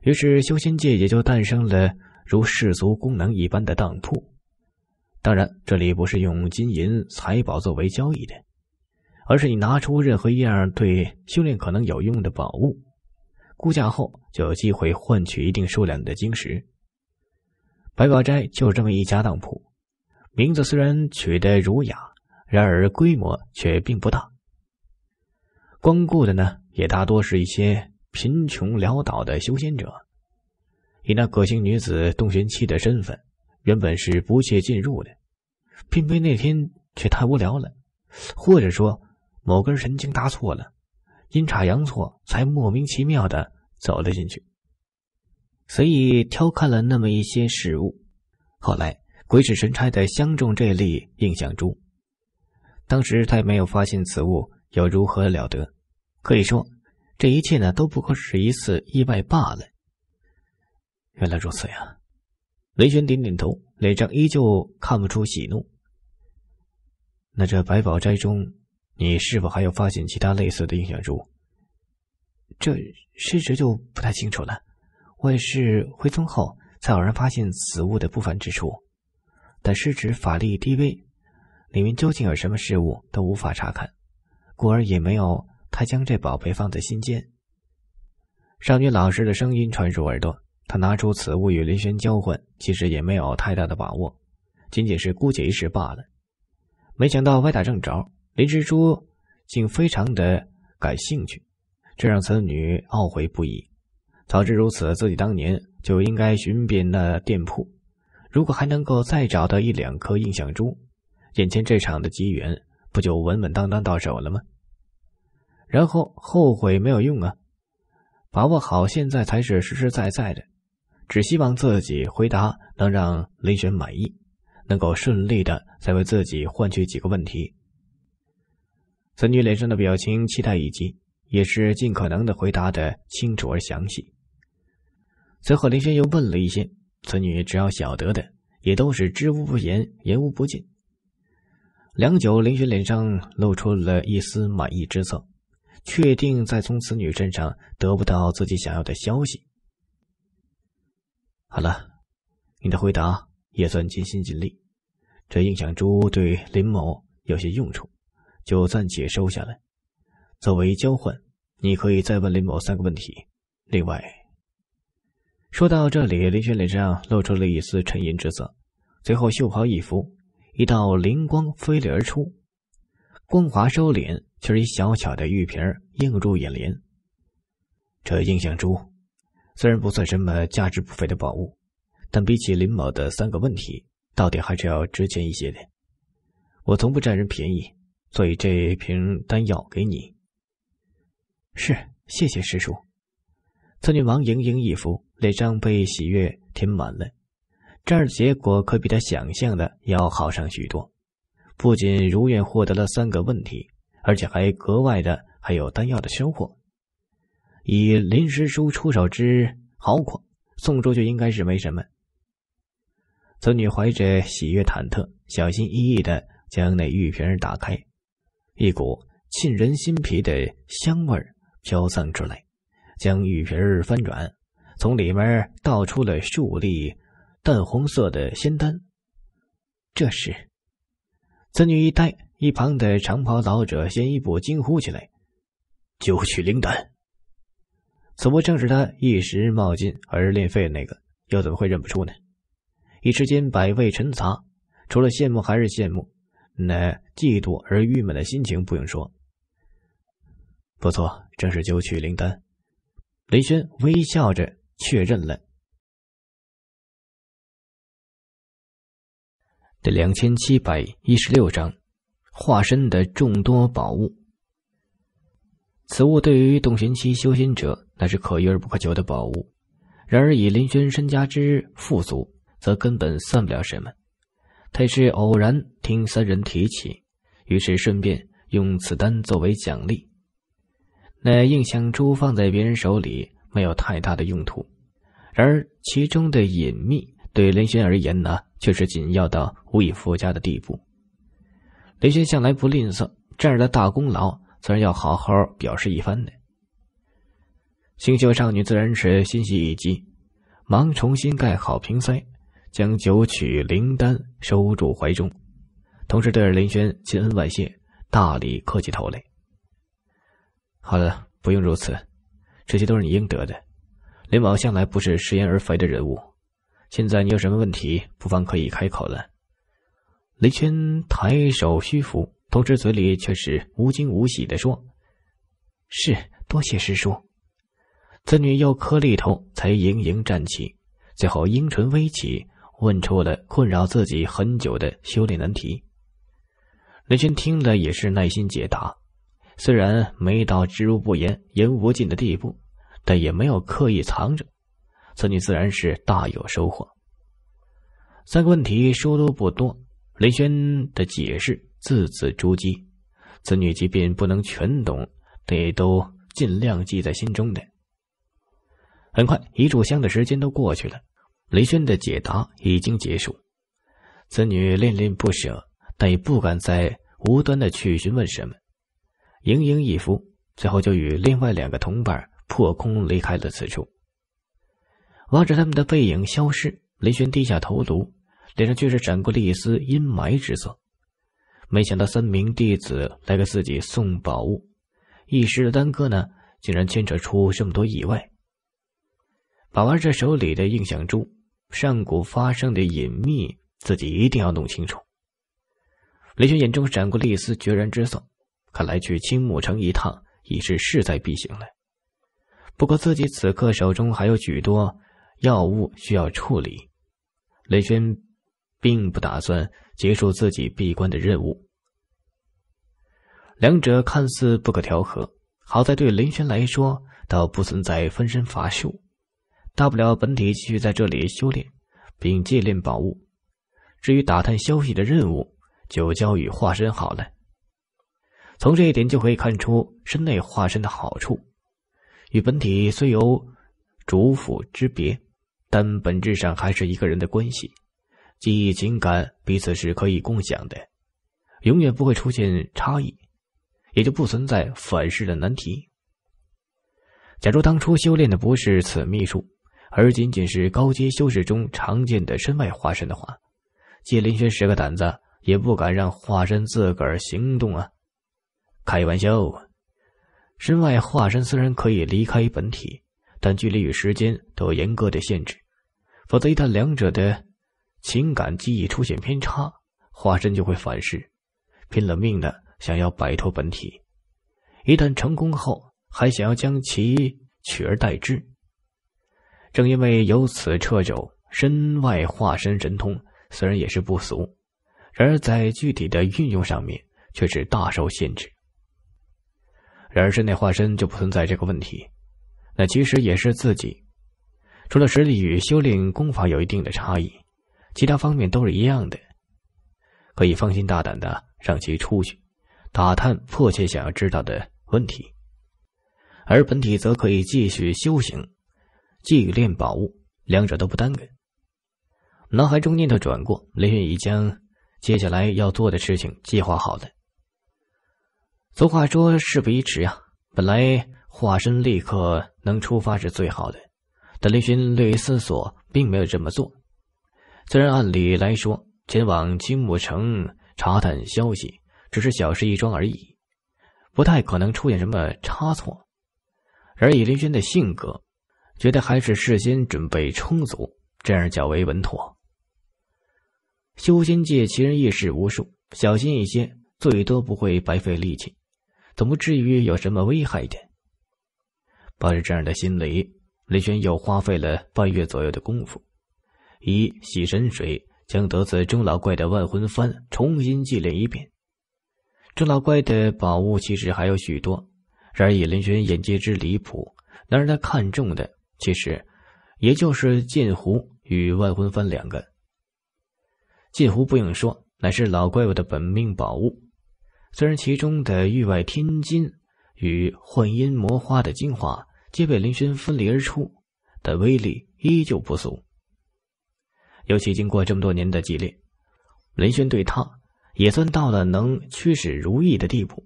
于是，修仙界也就诞生了如世俗功能一般的当铺。当然，这里不是用金银财宝作为交易的，而是你拿出任何一样对修炼可能有用的宝物，估价后就有机会换取一定数量的晶石。百宝斋就是这么一家当铺，名字虽然取得儒雅，然而规模却并不大。光顾的呢，也大多是一些贫穷潦倒的修仙者。以那葛姓女子洞玄期的身份，原本是不屑进入的，并非那天却太无聊了，或者说某根神经搭错了，阴差阳错才莫名其妙的走了进去，所以挑看了那么一些事物，后来鬼使神差的相中这粒印象珠。当时他也没有发现此物有如何了得。可以说，这一切呢都不过是一次意外罢了。原来如此呀！雷玄点点头，脸上依旧看不出喜怒。那这百宝斋中，你是否还有发现其他类似的应象珠？这师侄就不太清楚了。我也是回宗后才偶然发现此物的不凡之处，但师侄法力低微，里面究竟有什么事物都无法查看，故而也没有。他将这宝贝放在心间。少女老师的声音传入耳朵，他拿出此物与林轩交换，其实也没有太大的把握，仅仅是姑且一试罢了。没想到歪打正着，林师蛛竟非常的感兴趣，这让此女懊悔不已。早知如此，自己当年就应该寻遍那店铺，如果还能够再找到一两颗印象珠，眼前这场的机缘不就稳稳当当到手了吗？然后后悔没有用啊！把握好现在才是实实在在的。只希望自己回答能让林轩满意，能够顺利的再为自己换取几个问题。此女脸上的表情期待以及也是尽可能的回答的清楚而详细。随后林轩又问了一些，此女只要晓得的也都是知无不言，言无不尽。良久，林轩脸上露出了一丝满意之色。确定在从此女身上得不到自己想要的消息。好了，你的回答也算尽心尽力。这印象珠对林某有些用处，就暂且收下来。作为交换，你可以再问林某三个问题。另外，说到这里，林轩脸上露出了一丝沉吟之色，随后袖袍一拂，一道灵光飞掠而出，光华收敛。却是一小巧的玉瓶映入眼帘。这印象珠虽然不算什么价值不菲的宝物，但比起林某的三个问题，到底还是要值钱一些的。我从不占人便宜，所以这瓶丹药给你。是，谢谢师叔。苍女王盈盈一福，脸上被喜悦填满了。这儿的结果可比她想象的要好上许多，不仅如愿获得了三个问题。而且还格外的，还有丹药的收获。以林师叔出手之豪阔，宋出就应该是没什么。此女怀着喜悦忐忑，小心翼翼的将那玉瓶儿打开，一股沁人心脾的香味儿飘散出来。将玉瓶儿翻转，从里面倒出了数粒淡红色的仙丹。这时，此女一呆。一旁的长袍老者先一步惊呼起来：“九曲灵丹！”此不正是他一时冒进而练废的那个？又怎么会认不出呢？一时间百味陈杂，除了羡慕还是羡慕，那嫉妒而郁闷的心情不用说。不错，正是九曲灵丹。雷轩微笑着确认了。第两千七百一十六章。化身的众多宝物，此物对于洞玄期修仙者，那是可遇而不可求的宝物。然而，以林轩身家之富足，则根本算不了什么。他是偶然听三人提起，于是顺便用此丹作为奖励。那印象珠放在别人手里，没有太大的用途。然而，其中的隐秘对林轩而言呢，却是紧要到无以复加的地步。林轩向来不吝啬，这样的大功劳，自然要好好表示一番的。清秀少女自然是欣喜一击，忙重新盖好瓶塞，将九曲灵丹收入怀中，同时对着林轩千恩万谢，大礼磕起头来。好了，不用如此，这些都是你应得的。林宝向来不是食言而肥的人物，现在你有什么问题，不妨可以开口了。雷轩抬手虚扶，同时嘴里却是无惊无喜的说：“是多谢师叔。”此女又磕了一头，才盈盈站起，最后樱唇微起，问出了困扰自己很久的修炼难题。雷轩听了也是耐心解答，虽然没到知无不言言无尽的地步，但也没有刻意藏着。此女自然是大有收获。三个问题说都不多。雷轩的解释字字珠玑，子女即便不能全懂，得都尽量记在心中的。很快，一炷香的时间都过去了，雷轩的解答已经结束，子女恋恋不舍，但也不敢再无端的去询问什么，盈盈一福，最后就与另外两个同伴破空离开了此处。望着他们的背影消失，雷轩低下头颅。脸上却是闪过了一丝阴霾之色。没想到三名弟子来给自己送宝物，一时的耽搁呢，竟然牵扯出这么多意外。把玩着手里的印象珠，上古发生的隐秘，自己一定要弄清楚。雷轩眼中闪过一丝决然之色，看来去青木城一趟已是势在必行了。不过自己此刻手中还有许多药物需要处理，雷轩。并不打算结束自己闭关的任务，两者看似不可调和。好在对林轩来说，倒不存在分身乏术，大不了本体继续在这里修炼，并借练宝物。至于打探消息的任务，就交予化身好了。从这一点就可以看出，身内化身的好处。与本体虽有主辅之别，但本质上还是一个人的关系。记忆、情感彼此是可以共享的，永远不会出现差异，也就不存在反噬的难题。假如当初修炼的不是此秘术，而仅仅是高阶修士中常见的身外化身的话，借林轩十个胆子也不敢让化身自个儿行动啊！开玩笑，身外化身虽然可以离开本体，但距离与时间都有严格的限制，否则一旦两者的……情感记忆出现偏差，化身就会反噬，拼了命的想要摆脱本体。一旦成功后，还想要将其取而代之。正因为由此掣肘，身外化身神通虽然也是不俗，然而在具体的运用上面却是大受限制。然而身内化身就不存在这个问题，那其实也是自己，除了实力与修炼功法有一定的差异。其他方面都是一样的，可以放心大胆的让其出去打探迫切想要知道的问题，而本体则可以继续修行、祭炼宝物，两者都不耽搁。脑海中念头转过，雷云已将接下来要做的事情计划好了。俗话说“事不宜迟”啊，本来化身立刻能出发是最好的，但雷勋略一思索，并没有这么做。虽然按理来说，前往青木城查探消息只是小事一桩而已，不太可能出现什么差错。而以林轩的性格，觉得还是事先准备充足，这样较为稳妥。修仙界奇人异事无数，小心一些，最多不会白费力气，总不至于有什么危害的。抱着这样的心理，林轩又花费了半月左右的功夫。以洗身水将得此钟老怪的万魂幡重新祭炼一遍。钟老怪的宝物其实还有许多，然而以林轩眼界之离谱，能让他看中的，其实也就是剑狐与万魂幡两个。剑狐不用说，乃是老怪物的本命宝物。虽然其中的域外天金与幻音魔花的精华皆被林轩分离而出，但威力依旧不俗。尤其经过这么多年的激烈，雷轩对他也算到了能驱使如意的地步。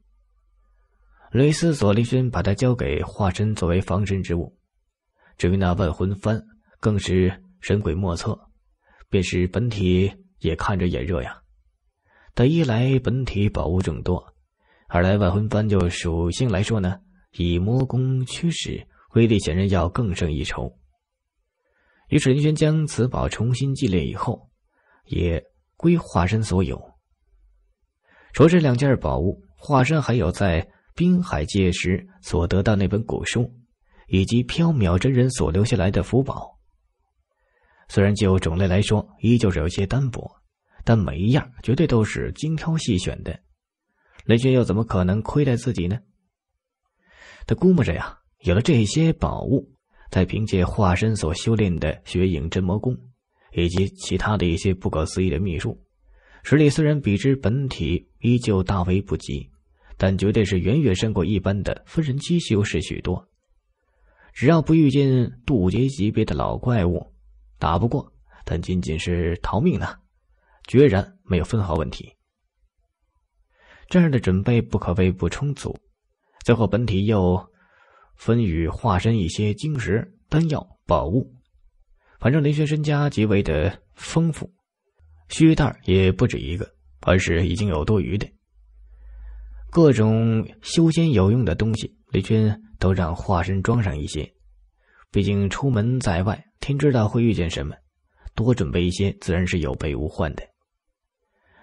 雷思索雷轩把他交给化身作为防身之物，至于那万魂幡更是神鬼莫测，便是本体也看着眼热呀。但一来本体宝物众多，二来万魂幡就属性来说呢，以魔功驱使，威力显然要更胜一筹。于是林轩将此宝重新祭炼以后，也归化身所有。除这两件宝物，化身还有在滨海界时所得到那本古书，以及缥缈真人所留下来的福宝。虽然就种类来说依旧是有些单薄，但每一样绝对都是精挑细选的。林轩又怎么可能亏待自己呢？他估摸着呀，有了这些宝物。在凭借化身所修炼的雪影真魔功以及其他的一些不可思议的秘术，实力虽然比之本体依旧大为不及，但绝对是远远胜过一般的分神期修士许多。只要不遇见渡劫级别的老怪物，打不过，但仅仅是逃命呢，决然没有分毫问题。这样的准备不可谓不充足。最后本体又。分与化身一些晶石、丹药、宝物，反正雷轩身家极为的丰富，虚袋也不止一个，而是已经有多余的。各种修仙有用的东西，雷军都让化身装上一些。毕竟出门在外，天知道会遇见什么，多准备一些，自然是有备无患的。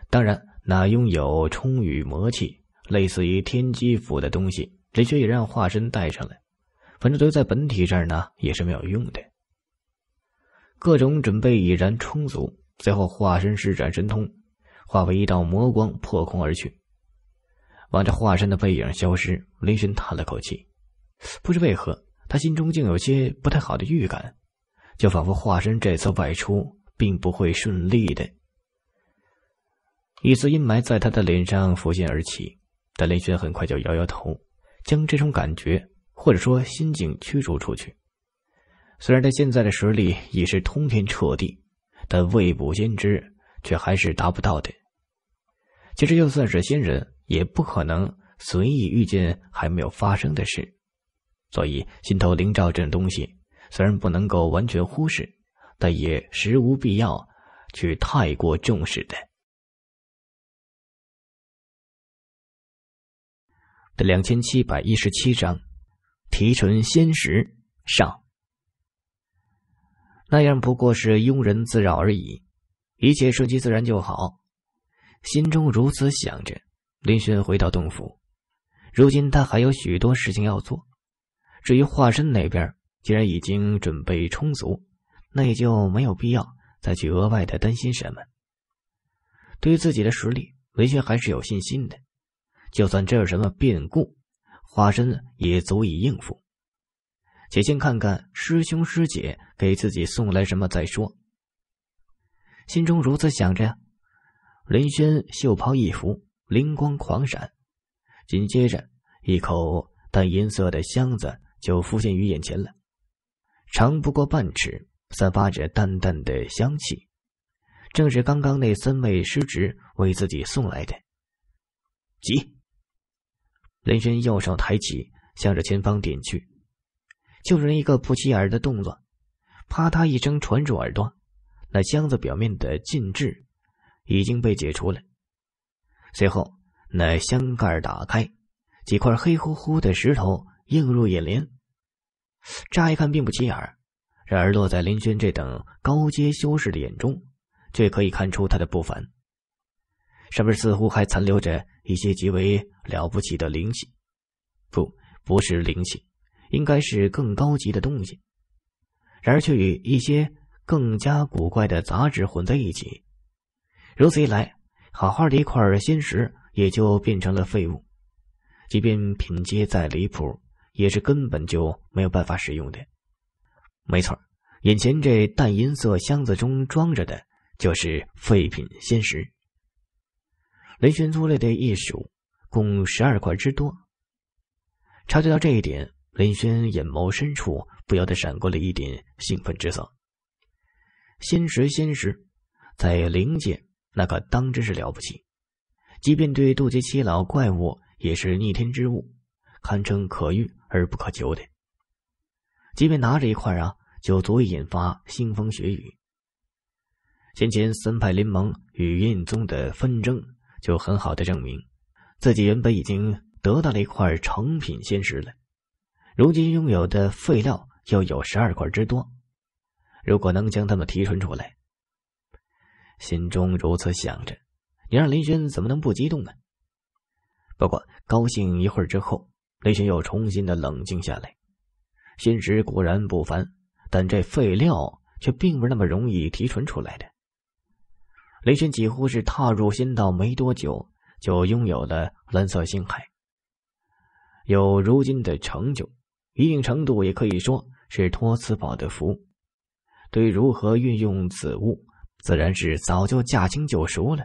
当然，那拥有充雨魔气，类似于天机符的东西，雷学也让化身带上了。反正留在本体这儿呢也是没有用的，各种准备已然充足。最后化身施展神通，化为一道魔光破空而去。望着化身的背影消失，林轩叹了口气。不知为何，他心中竟有些不太好的预感，就仿佛化身这次外出并不会顺利的。一丝阴霾在他的脸上浮现而起，但林轩很快就摇摇头，将这种感觉。或者说心境驱逐出去。虽然他现在的实力已是通天彻地，但未卜先知却还是达不到的。其实，就算是仙人，也不可能随意遇见还没有发生的事。所以，心头灵照这种东西，虽然不能够完全忽视，但也实无必要去太过重视的。第两千七百一十七章。提纯仙石上，那样不过是庸人自扰而已。一切顺其自然就好。心中如此想着，林轩回到洞府。如今他还有许多事情要做。至于化身那边，既然已经准备充足，那也就没有必要再去额外的担心什么。对于自己的实力，林轩还是有信心的。就算这有什么变故。化身也足以应付，且先看看师兄师姐给自己送来什么再说。心中如此想着，林轩袖袍一拂，灵光狂闪，紧接着一口淡银色的箱子就浮现于眼前了，长不过半尺，散发着淡淡的香气，正是刚刚那三位师侄为自己送来的。急。林轩右手抬起，向着前方点去，就是一个不起眼的动作。啪嗒一声传入耳朵，那箱子表面的禁制已经被解除了。随后，那箱盖打开，几块黑乎乎的石头映入眼帘。乍一看并不起眼，然而落在林轩这等高阶修士的眼中，却可以看出他的不凡。上面似乎还残留着。一些极为了不起的灵气，不，不是灵气，应该是更高级的东西，然而却与一些更加古怪的杂质混在一起，如此一来，好好的一块仙石也就变成了废物，即便品阶再离谱，也是根本就没有办法使用的。没错，眼前这淡银色箱子中装着的，就是废品仙石。雷轩粗类的一属，共十二块之多。察觉到这一点，雷轩眼眸深处不由得闪过了一点兴奋之色。仙石，仙石，在灵界那可当真是了不起，即便对渡劫七老怪物也是逆天之物，堪称可遇而不可求的。即便拿着一块啊，就足以引发腥风血雨。先前三派联盟与印宗的纷争。就很好的证明，自己原本已经得到了一块成品仙石了，如今拥有的废料又有十二块之多，如果能将它们提纯出来，心中如此想着，你让林轩怎么能不激动呢？不过高兴一会儿之后，林轩又重新的冷静下来。仙石果然不凡，但这废料却并不是那么容易提纯出来的。雷神几乎是踏入仙道没多久，就拥有了蓝色星海。有如今的成就，一定程度也可以说是托此宝的福。对如何运用此物，自然是早就驾轻就熟了。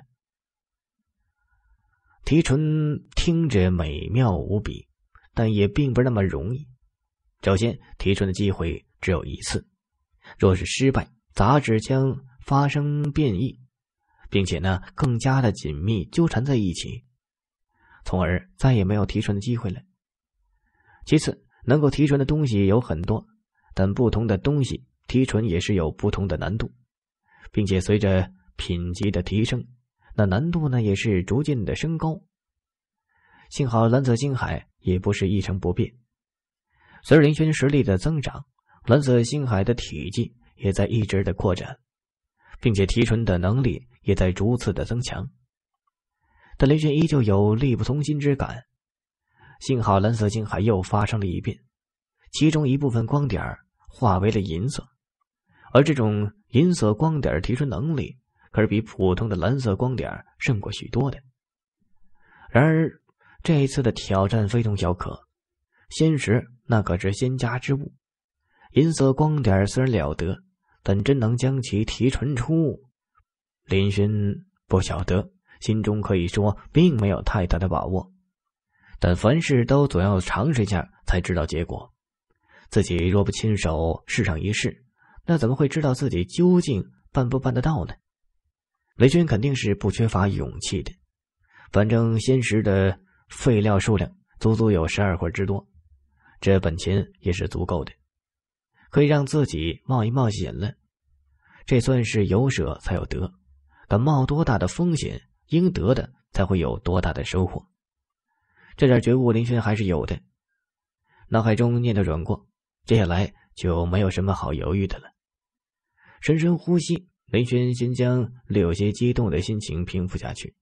提纯听着美妙无比，但也并不那么容易。首先，提纯的机会只有一次，若是失败，杂质将发生变异。并且呢，更加的紧密纠缠在一起，从而再也没有提纯的机会了。其次，能够提纯的东西有很多，但不同的东西提纯也是有不同的难度，并且随着品级的提升，那难度呢也是逐渐的升高。幸好蓝色星海也不是一成不变，随着林轩实力的增长，蓝色星海的体积也在一直的扩展，并且提纯的能力。也在逐次的增强，但雷军依旧有力不从心之感。幸好蓝色星海又发生了一变，其中一部分光点化为了银色，而这种银色光点提升能力可是比普通的蓝色光点胜过许多的。然而，这一次的挑战非同小可，仙石那可是仙家之物，银色光点虽然了得，但真能将其提纯出？林轩不晓得，心中可以说并没有太大的把握。但凡事都总要尝试一下才知道结果。自己若不亲手试上一试，那怎么会知道自己究竟办不办得到呢？雷军肯定是不缺乏勇气的。反正仙石的废料数量足足有十二块之多，这本钱也是足够的，可以让自己冒一冒险了。这算是有舍才有得。敢冒多大的风险，应得的才会有多大的收获。这点觉悟，林轩还是有的。脑海中念头转过，接下来就没有什么好犹豫的了。深深呼吸，林轩先将有些激动的心情平复下去。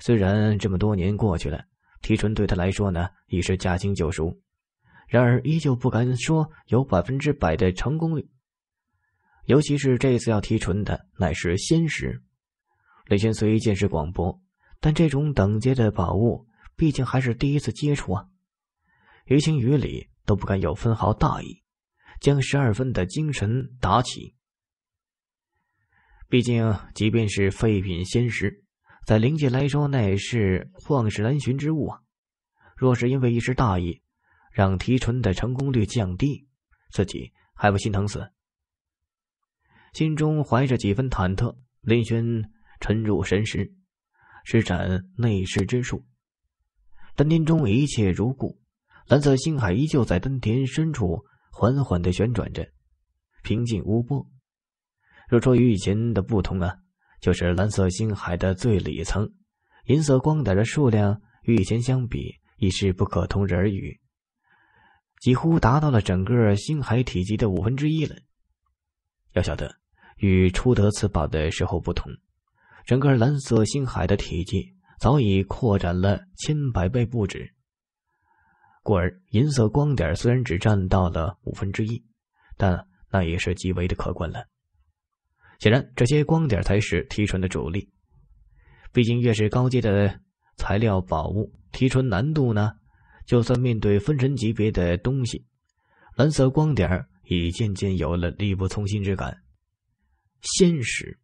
虽然这么多年过去了，提纯对他来说呢已是驾轻就熟，然而依旧不敢说有百分之百的成功率。尤其是这次要提纯的乃是仙石。林轩虽见识广博，但这种等阶的宝物，毕竟还是第一次接触啊。于情于理，都不敢有分毫大意，将十二分的精神打起。毕竟，即便是废品仙石，在灵界来说，那也是旷世难寻之物啊。若是因为一时大意，让提纯的成功率降低，自己还不心疼死？心中怀着几分忐忑，林轩。沉入神识，施展内视之术。丹田中一切如故，蓝色星海依旧在丹田深处缓缓的旋转着，平静无波。若说与以前的不同啊，就是蓝色星海的最里层，银色光点的数量与以前相比已是不可同日而语，几乎达到了整个星海体积的五分之一了。要晓得，与初得此宝的时候不同。整个蓝色星海的体积早已扩展了千百倍不止，故而银色光点虽然只占到了五分之一，但那也是极为的可观了。显然，这些光点才是提纯的主力。毕竟，越是高阶的材料宝物，提纯难度呢，就算面对分神级别的东西，蓝色光点已渐渐有了力不从心之感。仙石，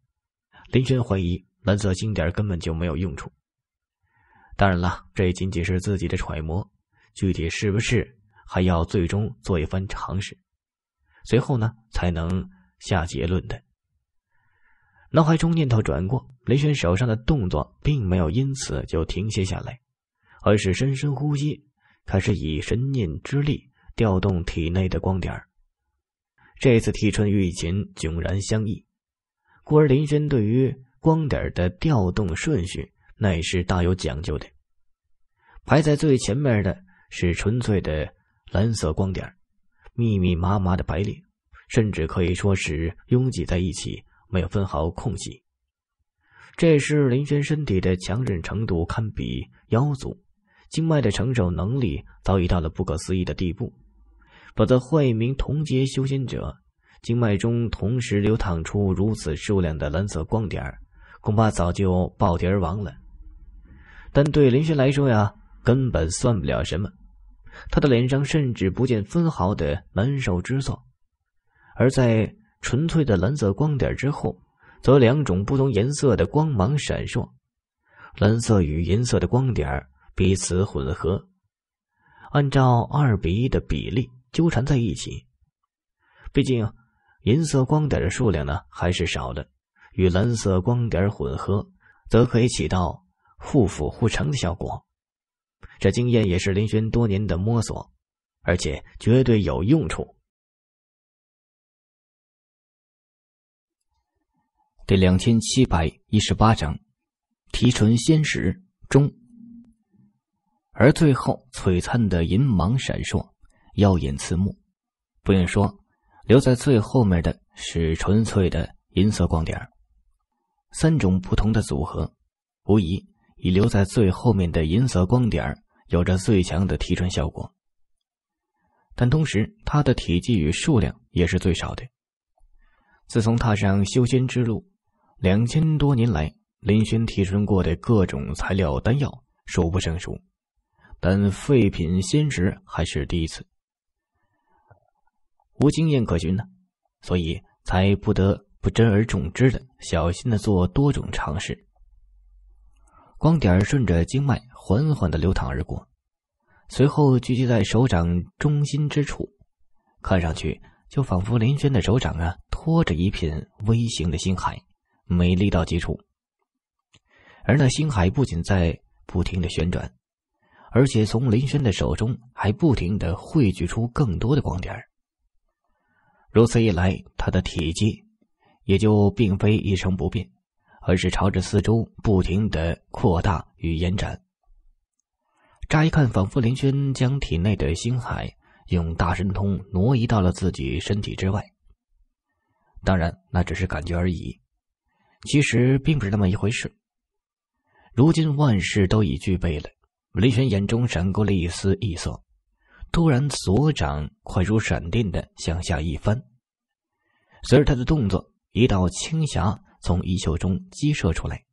林轩怀疑。蓝色星点根本就没有用处。当然了，这也仅仅是自己的揣摩，具体是不是还要最终做一番尝试，随后呢才能下结论的。脑海中念头转过，雷轩手上的动作并没有因此就停歇下来，而是深深呼吸，开始以神念之力调动体内的光点儿。这次替春与以前迥然相异，故而林轩对于。光点的调动顺序，那也是大有讲究的。排在最前面的是纯粹的蓝色光点，密密麻麻的排列，甚至可以说是拥挤在一起，没有分毫空隙。这是林轩身体的强韧程度堪比妖族，经脉的承受能力早已到了不可思议的地步。否则，换一名同阶修仙者，经脉中同时流淌出如此数量的蓝色光点。恐怕早就爆体而亡了，但对林轩来说呀，根本算不了什么。他的脸上甚至不见分毫的难受之色，而在纯粹的蓝色光点之后，则两种不同颜色的光芒闪烁，蓝色与银色的光点彼此混合，按照二比一的比例纠缠在一起。毕竟，银色光点的数量呢，还是少的。与蓝色光点混合，则可以起到互辅互成的效果。这经验也是林轩多年的摸索，而且绝对有用处。第两千七百一十八章：提纯仙石中，而最后璀璨的银芒闪烁，耀眼刺目。不用说，留在最后面的是纯粹的银色光点。三种不同的组合，无疑以留在最后面的银色光点有着最强的提纯效果。但同时，它的体积与数量也是最少的。自从踏上修仙之路，两千多年来，林轩提纯过的各种材料丹药数不胜数，但废品仙石还是第一次，无经验可循呢，所以才不得。不真而重之的，小心的做多种尝试。光点顺着经脉缓缓的流淌而过，随后聚集在手掌中心之处，看上去就仿佛林轩的手掌啊，托着一片微型的星海，美丽到极处。而那星海不仅在不停的旋转，而且从林轩的手中还不停的汇聚出更多的光点。如此一来，他的体积。也就并非一成不变，而是朝着四周不停的扩大与延展。乍一看，仿佛林轩将体内的星海用大神通挪移到了自己身体之外。当然，那只是感觉而已，其实并不是那么一回事。如今万事都已具备了，林轩眼中闪过了一丝异色，突然所掌快如闪电的向下一翻，随着他的动作。一道青霞从衣袖中激射出来，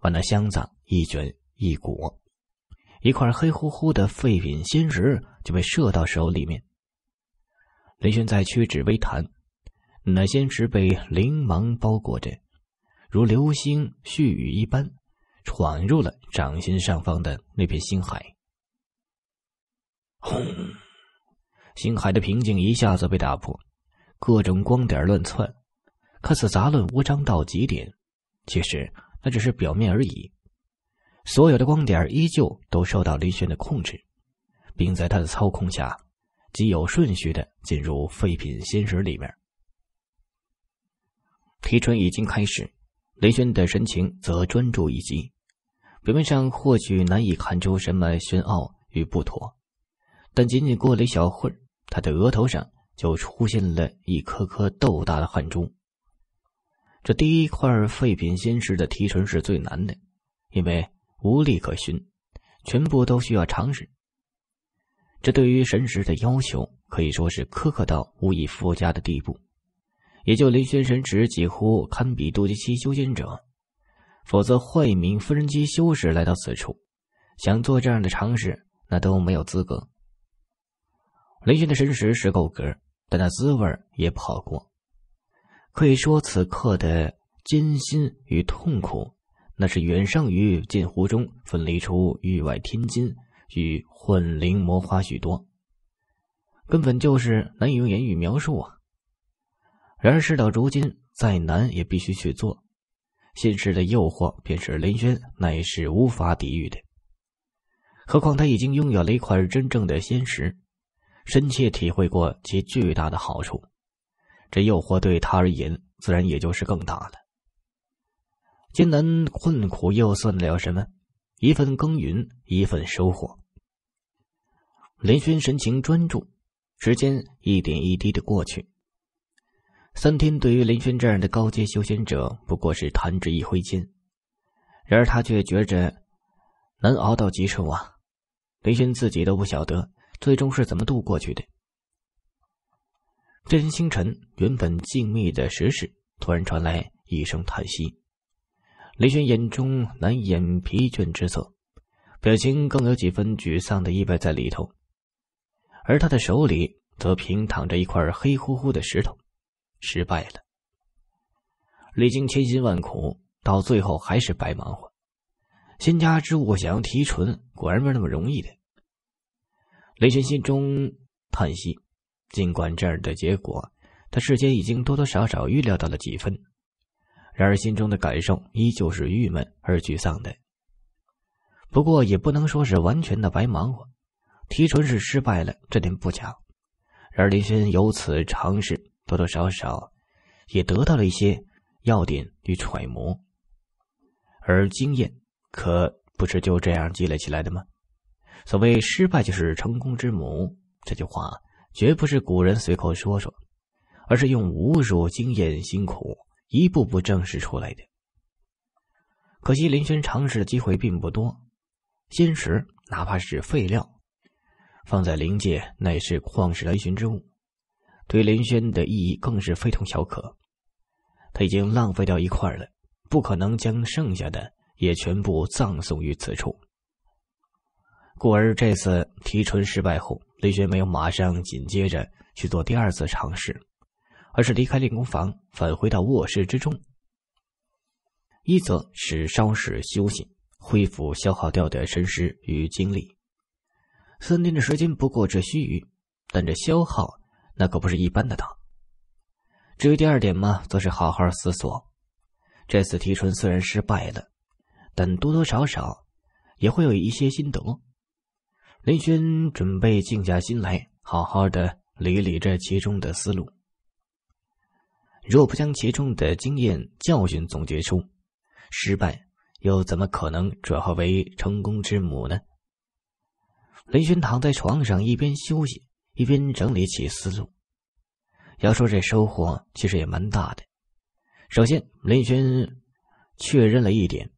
把那箱子一卷一裹，一块黑乎乎的废品仙石就被射到手里面。雷轩在屈指微弹，那仙石被灵芒包裹着，如流星絮雨一般，闯入了掌心上方的那片星海。轰！星海的平静一下子被打破，各种光点乱窜。看似杂乱无章到极点，其实那只是表面而已。所有的光点依旧都受到雷轩的控制，并在他的操控下，极有顺序的进入废品仙石里面。提纯已经开始，雷轩的神情则专注一级。表面上或许难以看出什么玄奥与不妥，但仅仅过了一小会儿，他的额头上就出现了一颗颗豆大的汗珠。这第一块废品仙石的提纯是最难的，因为无利可寻，全部都需要尝试。这对于神石的要求可以说是苛刻到无以复加的地步，也就雷轩神石几乎堪比渡劫期修仙者。否则，换一名分机修士来到此处，想做这样的尝试，那都没有资格。雷轩的神石是够格，但那滋味也不好过。可以说，此刻的艰辛与痛苦，那是远胜于近湖中分离出域外天津与混灵魔花许多，根本就是难以用言语描述啊！然而，事到如今，再难也必须去做。现实的诱惑，便是林轩乃是无法抵御的。何况他已经拥有了一块真正的仙石，深切体会过其巨大的好处。这诱惑对他而言，自然也就是更大了。艰难困苦又算得了什么？一份耕耘，一份收获。林轩神情专注，时间一点一滴的过去。三天对于林轩这样的高阶修仙者，不过是弹指一挥间。然而他却觉着难熬到极处啊！林轩自己都不晓得最终是怎么度过去的。这天清晨，原本静谧的石室突然传来一声叹息。雷轩眼中难掩疲倦之色，表情更有几分沮丧的意味在里头。而他的手里则平躺着一块黑乎乎的石头，失败了。历经千辛万苦，到最后还是白忙活。仙家之物想要提纯，果然没那么容易的。雷轩心中叹息。尽管这样的结果，他事先已经多多少少预料到了几分，然而心中的感受依旧是郁闷而沮丧的。不过也不能说是完全的白忙活，提纯是失败了，这点不假。然而林轩由此尝试，多多少少也得到了一些要点与揣摩，而经验可不是就这样积累起来的吗？所谓“失败就是成功之母”这句话。绝不是古人随口说说，而是用无数经验辛苦一步步证实出来的。可惜林轩尝试的机会并不多，仙石哪怕是废料，放在灵界乃是旷世难寻之物，对林轩的意义更是非同小可。他已经浪费掉一块了，不可能将剩下的也全部葬送于此处。故而这次提纯失败后，李玄没有马上紧接着去做第二次尝试，而是离开练功房，返回到卧室之中。一则是稍事休息，恢复消耗掉的神识与精力。三天的时间不过这须臾，但这消耗那可不是一般的大。至于第二点嘛，则是好好思索。这次提纯虽然失败了，但多多少少也会有一些心得。林轩准备静下心来，好好的理理这其中的思路。若不将其中的经验教训总结出，失败又怎么可能转化为成功之母呢？林轩躺在床上，一边休息一边整理起思路。要说这收获，其实也蛮大的。首先，林轩确认了一点：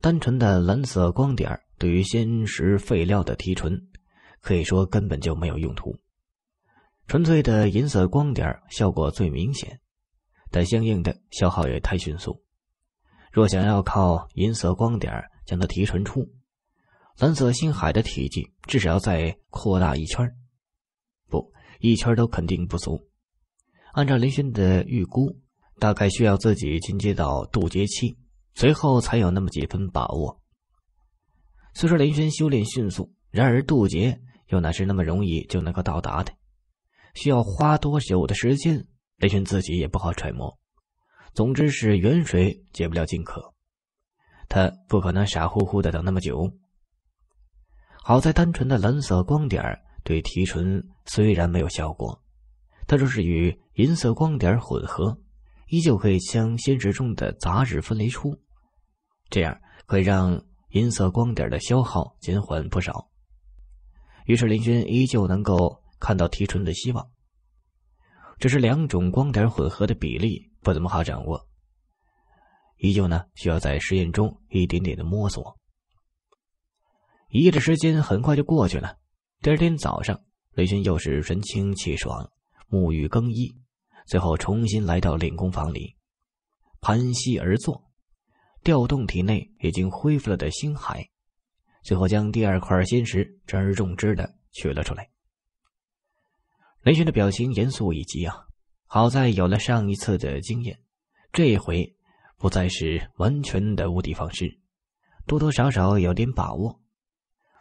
单纯的蓝色光点对于仙石废料的提纯，可以说根本就没有用途。纯粹的银色光点效果最明显，但相应的消耗也太迅速。若想要靠银色光点将它提纯出蓝色星海的体积，至少要再扩大一圈，不一圈都肯定不足。按照林轩的预估，大概需要自己进阶到渡劫期，随后才有那么几分把握。虽说林轩修炼迅速，然而渡劫又哪是那么容易就能够到达的？需要花多久的时间，林轩自己也不好揣摩。总之是远水解不了近渴，他不可能傻乎乎的等那么久。好在单纯的蓝色光点对提纯虽然没有效果，但若是与银色光点混合，依旧可以将仙石中的杂质分离出，这样可以让。银色光点的消耗减缓不少，于是林轩依旧能够看到提纯的希望。只是两种光点混合的比例不怎么好掌握，依旧呢需要在实验中一点点的摸索。一夜的时间很快就过去了，第二天早上，林轩又是神清气爽，沐浴更衣，最后重新来到练功房里，盘膝而坐。调动体内已经恢复了的星海，最后将第二块仙石正而重之的取了出来。雷玄的表情严肃以及啊，好在有了上一次的经验，这回不再是完全的无底方矢，多多少少有点把握。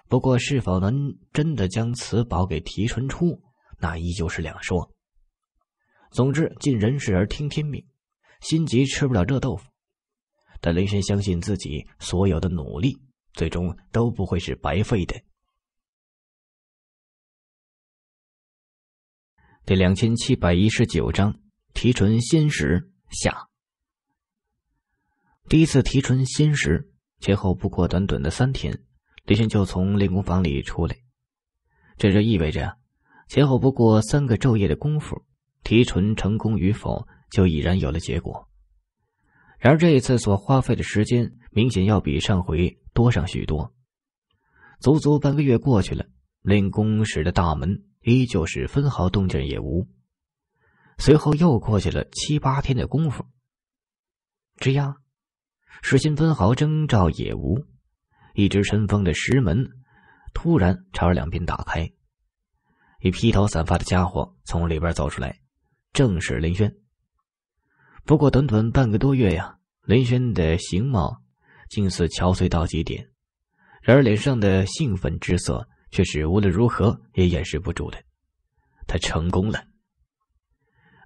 不过，是否能真的将此宝给提纯出，那依旧是两说。总之，尽人事而听天命，心急吃不了热豆腐。但雷神相信自己所有的努力，最终都不会是白费的。第两千七百一十九章提纯仙石下。第一次提纯仙石，前后不过短短的三天，雷神就从练功房里出来。这就意味着前后不过三个昼夜的功夫，提纯成功与否就已然有了结果。然而这一次所花费的时间明显要比上回多上许多，足足半个月过去了，练功室的大门依旧是分毫动静也无。随后又过去了七八天的功夫，吱呀，石心分毫征兆也无，一直尘封的石门突然朝着两边打开，一披头散发的家伙从里边走出来，正是林轩。不过短短半个多月呀。雷轩的形貌竟似憔悴到极点，然而脸上的兴奋之色却是无论如何也掩饰不住的。他成功了，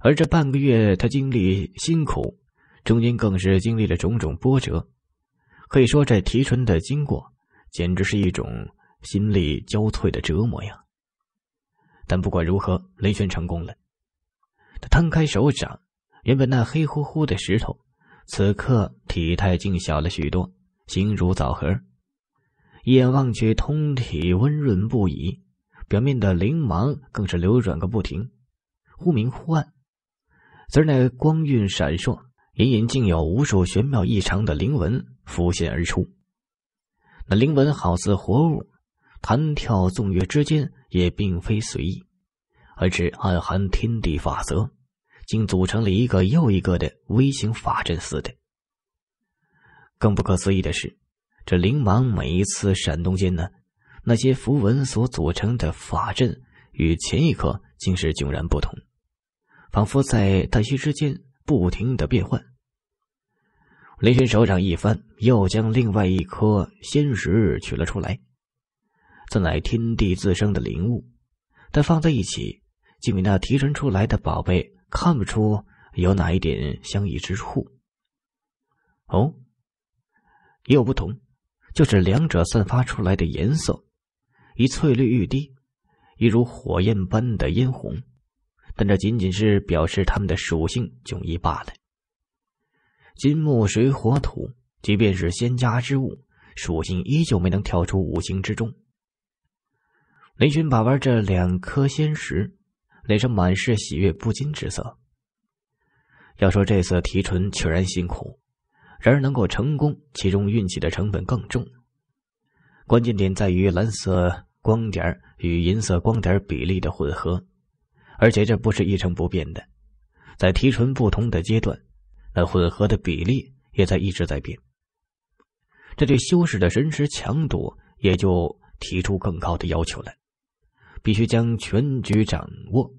而这半个月他经历辛苦，中间更是经历了种种波折，可以说这提纯的经过简直是一种心力交瘁的折磨呀。但不管如何，雷轩成功了。他摊开手掌，原本那黑乎乎的石头。此刻体态竟小了许多，形如枣核，一眼望去，通体温润不已，表面的灵芒更是流转个不停，忽明忽暗。此乃那光晕闪烁，隐隐竟有无数玄妙异常的灵纹浮现而出。那灵纹好似活物，弹跳纵跃之间也并非随意，而是暗含天地法则。竟组成了一个又一个的微型法阵似的。更不可思议的是，这灵芒每一次闪动间呢，那些符文所组成的法阵与前一刻竟是迥然不同，仿佛在旦夕之间不停的变换。林轩手掌一翻，又将另外一颗仙石取了出来。这乃天地自生的灵物，但放在一起，竟比那提纯出来的宝贝。看不出有哪一点相异之处。哦，也有不同，就是两者散发出来的颜色，一翠绿欲滴，一如火焰般的殷红，但这仅仅是表示它们的属性迥异罢了。金木水火土，即便是仙家之物，属性依旧没能跳出五行之中。林军把玩着两颗仙石。脸上满是喜悦不禁之色。要说这次提纯确然辛苦，然而能够成功，其中运气的成本更重。关键点在于蓝色光点与银色光点比例的混合，而且这不是一成不变的，在提纯不同的阶段，那混合的比例也在一直在变。这对修士的神识强度也就提出更高的要求了，必须将全局掌握。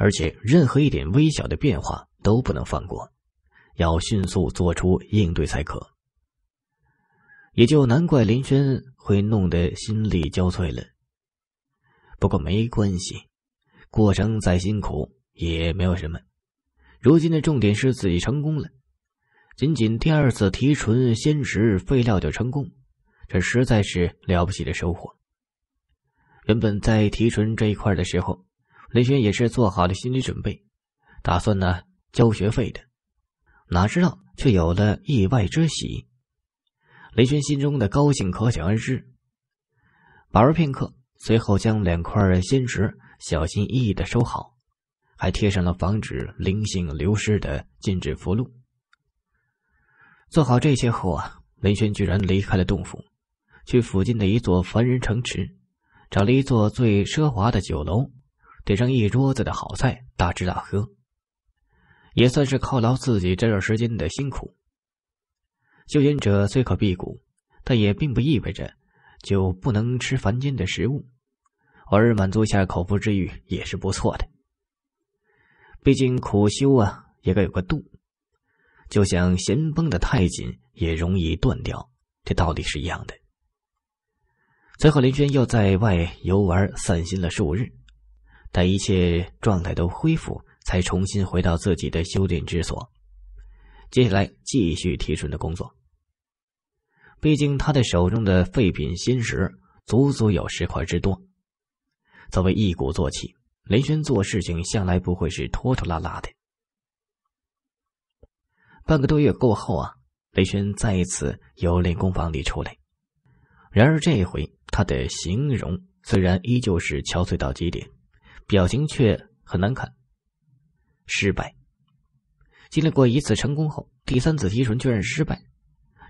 而且任何一点微小的变化都不能放过，要迅速做出应对才可。也就难怪林轩会弄得心力交瘁了。不过没关系，过程再辛苦也没有什么。如今的重点是自己成功了，仅仅第二次提纯鲜食废料就成功，这实在是了不起的收获。原本在提纯这一块的时候。雷轩也是做好了心理准备，打算呢交学费的，哪知道却有了意外之喜。雷轩心中的高兴可想而知。把玩片刻，随后将两块仙石小心翼翼的收好，还贴上了防止灵性流失的禁止符箓。做好这些后啊，雷轩居然离开了洞府，去附近的一座凡人城池，找了一座最奢华的酒楼。点上一桌子的好菜，大吃大喝，也算是犒劳自己这段时间的辛苦。修行者虽可辟谷，但也并不意味着就不能吃凡间的食物，偶尔满足一下口腹之欲也是不错的。毕竟苦修啊，也该有个度，就像弦绷得太紧，也容易断掉，这道理是一样的。随后，林轩又在外游玩散心了数日。待一切状态都恢复，才重新回到自己的修炼之所，接下来继续提纯的工作。毕竟他的手中的废品仙石足足有十块之多，作为一鼓作气，雷轩做事情向来不会是拖拖拉拉的。半个多月过后啊，雷轩再一次由练功房里出来，然而这一回他的形容虽然依旧是憔悴到极点。表情却很难看。失败，经历过一次成功后，第三次提纯确认失败，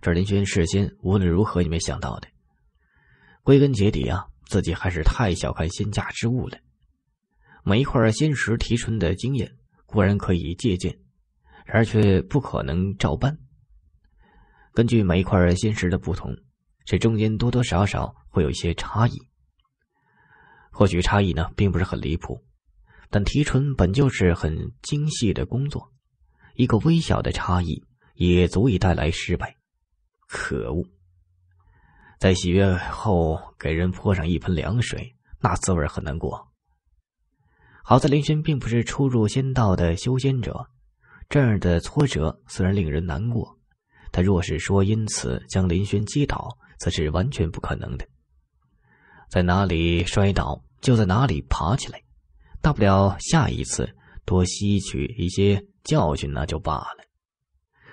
这林轩事先无论如何也没想到的。归根结底啊，自己还是太小看仙家之物了。每一块仙石提纯的经验固然可以借鉴，然而却不可能照搬。根据每一块仙石的不同，这中间多多少少会有一些差异。或许差异呢，并不是很离谱，但提纯本就是很精细的工作，一个微小的差异也足以带来失败。可恶，在喜悦后给人泼上一盆凉水，那滋味很难过。好在林轩并不是初入仙道的修仙者，这样的挫折虽然令人难过，他若是说因此将林轩击倒，则是完全不可能的。在哪里摔倒就在哪里爬起来，大不了下一次多吸取一些教训那就罢了。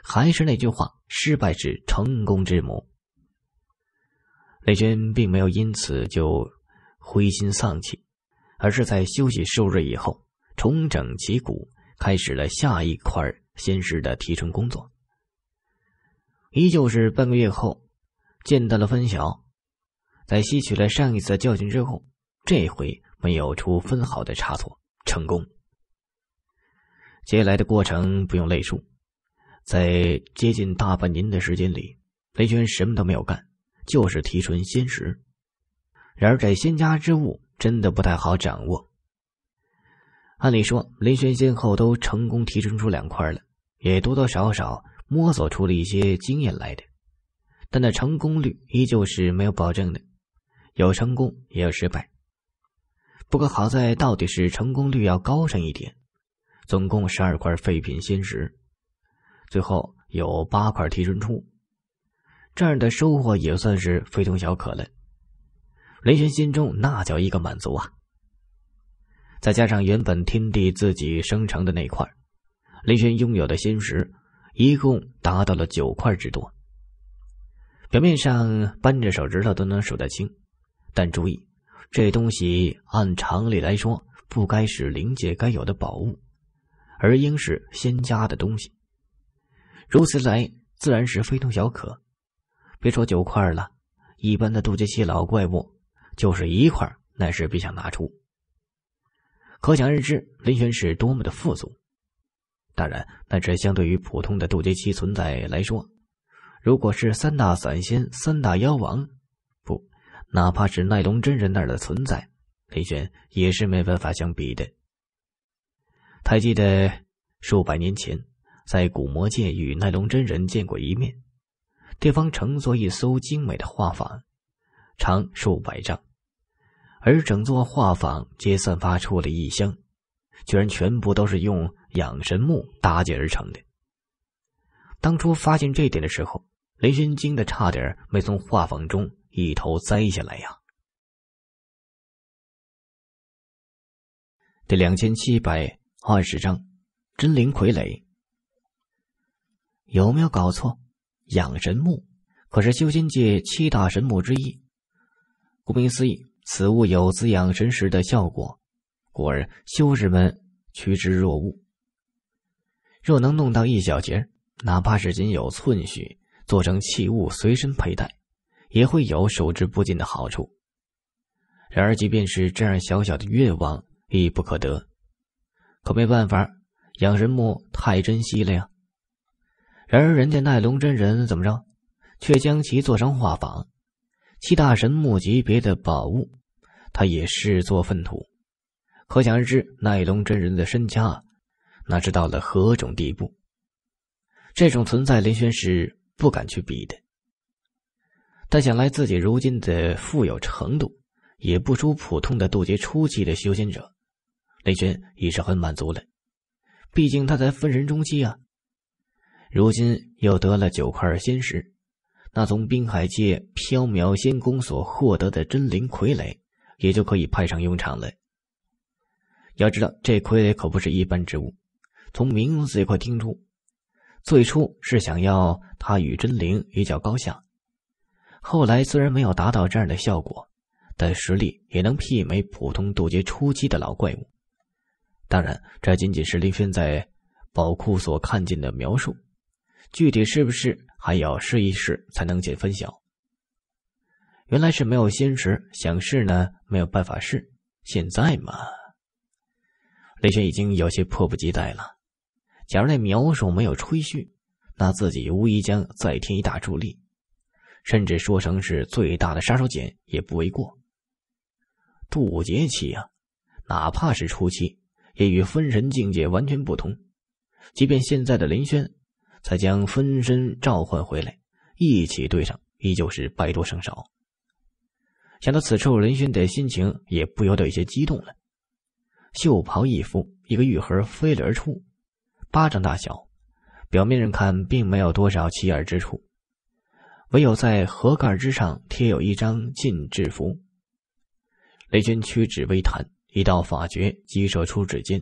还是那句话，失败是成功之母。雷军并没有因此就灰心丧气，而是在休息数日以后重整旗鼓，开始了下一块儿新师的提纯工作。依旧是半个月后，见到了分晓。在吸取了上一次教训之后，这回没有出分毫的差错，成功。接下来的过程不用累述，在接近大半年的时间里，雷军什么都没有干，就是提纯仙石。然而这仙家之物真的不太好掌握。按理说，雷轩先后都成功提纯出两块了，也多多少少摸索出了一些经验来的，但那成功率依旧是没有保证的。有成功也有失败，不过好在到底是成功率要高上一点。总共十二块废品仙石，最后有八块提纯出，这样的收获也算是非同小可了。雷玄心中那叫一个满足啊！再加上原本天地自己生成的那块，雷玄拥有的仙石一共达到了九块之多，表面上扳着手指头都能数得清。但注意，这东西按常理来说，不该是灵界该有的宝物，而应是仙家的东西。如此来，自然是非同小可。别说九块了，一般的渡劫期老怪物，就是一块，那是别想拿出。可想而知，林轩是多么的富足。当然，那只相对于普通的渡劫期存在来说，如果是三大散仙、三大妖王。哪怕是奈龙真人那儿的存在，雷玄也是没办法相比的。他记得数百年前，在古魔界与奈龙真人见过一面，对方乘坐一艘精美的画舫，长数百丈，而整座画舫皆散发出了异香，居然全部都是用养神木搭建而成的。当初发现这点的时候，雷神惊得差点没从画舫中。一头栽下来呀！第两千七百二十章，真灵傀儡有没有搞错？养神木可是修仙界七大神木之一，顾名思义，此物有滋养神识的效果，故而修士们趋之若鹜。若能弄到一小截，哪怕是仅有寸许，做成器物随身佩戴。也会有手之不尽的好处。然而，即便是这样小小的愿望亦不可得。可没办法，养神木太珍惜了呀。然而，人家奈龙真人怎么着，却将其做成画舫，七大神木级别的宝物，他也视作粪土。可想而知，奈龙真人的身家，那是到了何种地步。这种存在，林轩是不敢去比的。但想来自己如今的富有程度，也不输普通的渡劫初期的修仙者，雷轩已是很满足了。毕竟他才分神中期啊，如今又得了九块仙石，那从滨海界缥缈仙宫所获得的真灵傀儡，也就可以派上用场了。要知道，这傀儡可不是一般之物，从名字也块听出，最初是想要他与真灵一较高下。后来虽然没有达到这样的效果，但实力也能媲美普通渡劫初期的老怪物。当然，这仅仅是林轩在宝库所看见的描述，具体是不是还要试一试才能见分晓。原来是没有心石，想试呢，没有办法试。现在嘛，林轩已经有些迫不及待了。假如那描述没有吹嘘，那自己无疑将再添一大助力。甚至说成是最大的杀手锏也不为过。渡劫期啊，哪怕是初期，也与分神境界完全不同。即便现在的林轩，才将分身召唤回来，一起对上，依旧是败多胜少。想到此处，林轩的心情也不由得有些激动了。袖袍一拂，一个玉盒飞了而出，巴掌大小，表面上看并没有多少奇尔之处。唯有在盒盖之上贴有一张禁制符。雷军屈指微弹，一道法诀激射出指尖，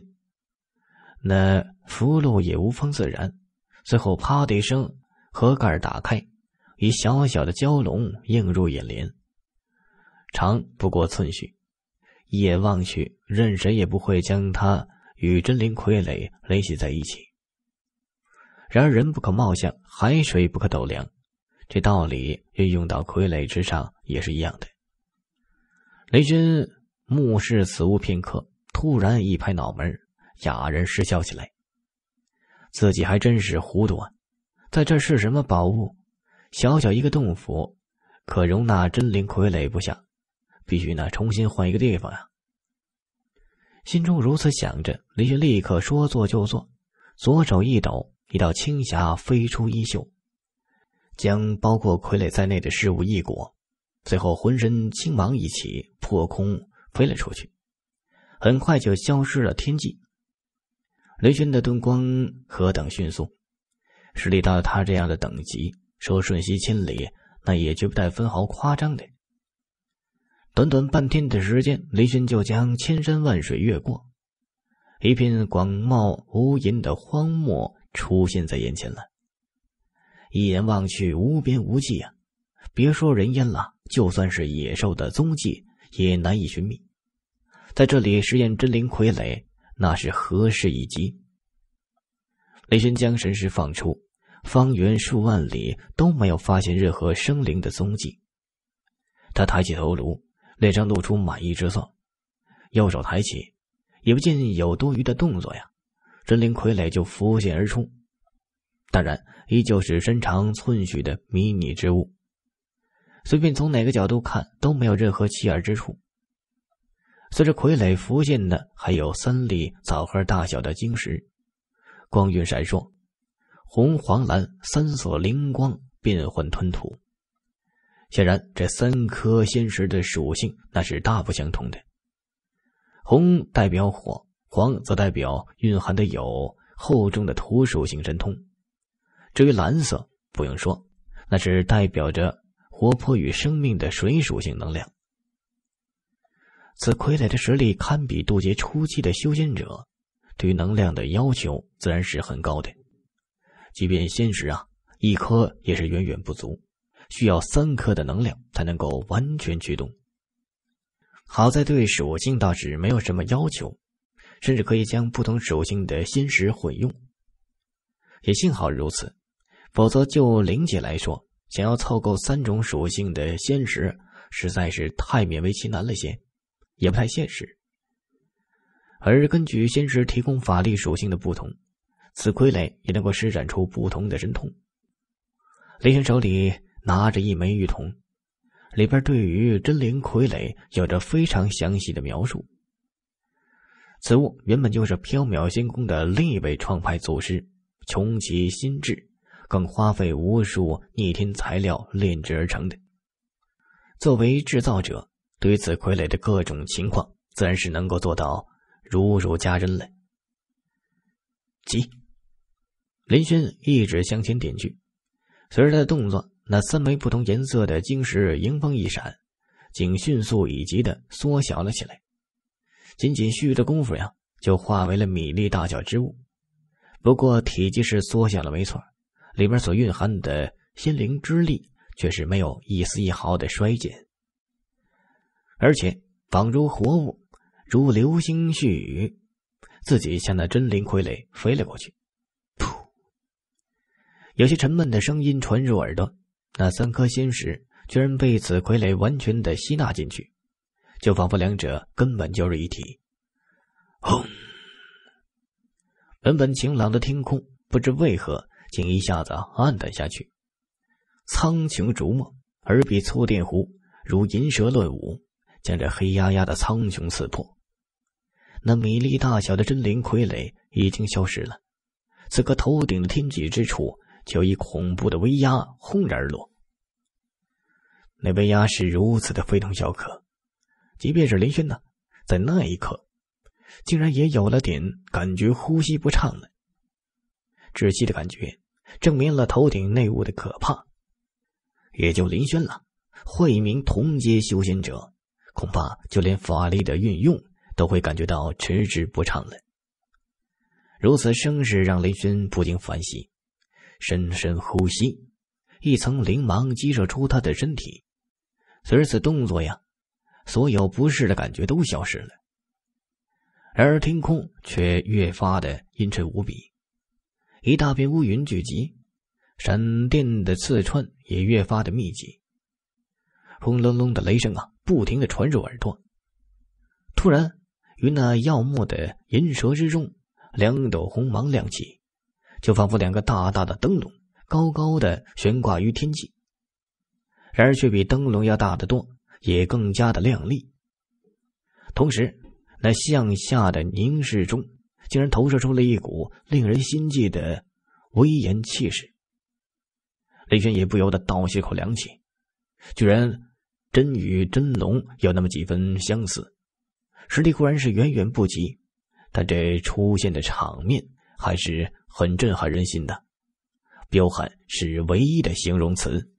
那符箓也无风自燃。最后，啪的一声，盒盖打开，一小小的蛟龙映入眼帘，长不过寸许，一眼望去，任谁也不会将它与真灵傀儡联系在一起。然而，人不可貌相，海水不可斗量。这道理运用到傀儡之上也是一样的。雷军目视此物片刻，突然一拍脑门，哑然失笑起来。自己还真是糊涂啊！在这是什么宝物？小小一个洞府，可容纳真灵傀儡不下，必须呢重新换一个地方呀！心中如此想着，雷军立刻说做就做，左手一抖，一道青霞飞出衣袖。将包括傀儡在内的事物一裹，随后浑身青芒一起破空飞了出去，很快就消失了天际。雷军的遁光何等迅速，实力到了他这样的等级，说瞬息千里，那也绝不带分毫夸张的。短短半天的时间，雷军就将千山万水越过，一片广袤无垠的荒漠出现在眼前了。一眼望去，无边无际啊！别说人烟了，就算是野兽的踪迹也难以寻觅。在这里实验真灵傀儡，那是何事一极。雷轩将神识放出，方圆数万里都没有发现任何生灵的踪迹。他抬起头颅，脸上露出满意之色，右手抬起，也不见有多余的动作呀，真灵傀儡就浮现而出。当然，依旧是身长寸许的迷你之物。随便从哪个角度看都没有任何奇耳之处。随着傀儡浮现的，还有三粒枣核大小的晶石，光晕闪烁，红、黄、蓝三色灵光变幻吞吐。显然，这三颗仙石的属性那是大不相同的。红代表火，黄则代表蕴含的有厚重的土属性神通。至于蓝色，不用说，那是代表着活泼与生命的水属性能量。此傀儡的实力堪比渡劫初期的修仙者，对于能量的要求自然是很高的。即便仙石啊，一颗也是远远不足，需要三颗的能量才能够完全驱动。好在对属性倒是没有什么要求，甚至可以将不同属性的仙石混用。也幸好如此。否则，就灵界来说，想要凑够三种属性的仙石，实在是太勉为其难了些，也不太现实。而根据仙石提供法力属性的不同，此傀儡也能够施展出不同的神通。雷玄手里拿着一枚玉铜，里边对于真灵傀儡有着非常详细的描述。此物原本就是缥缈仙宫的另一位创派祖师穷奇心智。更花费无数逆天材料炼制而成的。作为制造者，对此傀儡的各种情况，自然是能够做到如数家珍了。急！林轩一指向前点去，随着他的动作，那三枚不同颜色的晶石迎风一闪，竟迅速以及的缩小了起来。仅仅须臾的功夫呀，就化为了米粒大小之物。不过体积是缩小了，没错。里面所蕴含的心灵之力，却是没有一丝一毫的衰减，而且仿如活物，如流星絮雨，自己向那真灵傀儡飞了过去。噗，有些沉闷的声音传入耳朵，那三颗仙石居然被此傀儡完全的吸纳进去，就仿佛两者根本就是一体。轰，原本晴朗的天空，不知为何。竟一下子暗淡下去，苍穹逐梦，耳比粗电弧如银蛇乱舞，将这黑压压的苍穹刺破。那米粒大小的真灵傀儡已经消失了，此刻头顶的天际之处，就以恐怖的威压轰然而落。那威压是如此的非同小可，即便是林轩呢，在那一刻，竟然也有了点感觉呼吸不畅了。窒息的感觉，证明了头顶内物的可怕。也就林轩了，会一名同阶修仙者，恐怕就连法力的运用都会感觉到迟滞不畅了。如此声势，让林轩不禁反喜，深深呼吸，一层灵芒激射出他的身体。随着此动作呀，所有不适的感觉都消失了。然而天空却越发的阴沉无比。一大片乌云聚集，闪电的刺穿也越发的密集。轰隆隆的雷声啊，不停的传入耳朵。突然，于那耀目的银蛇之中，两朵红芒亮起，就仿佛两个大大的灯笼，高高的悬挂于天际。然而，却比灯笼要大得多，也更加的亮丽。同时，那向下的凝视中。竟然投射出了一股令人心悸的威严气势，雷轩也不由得倒吸口凉气。居然真与真龙有那么几分相似，实力固然是远远不及，但这出现的场面还是很震撼人心的，彪悍是唯一的形容词。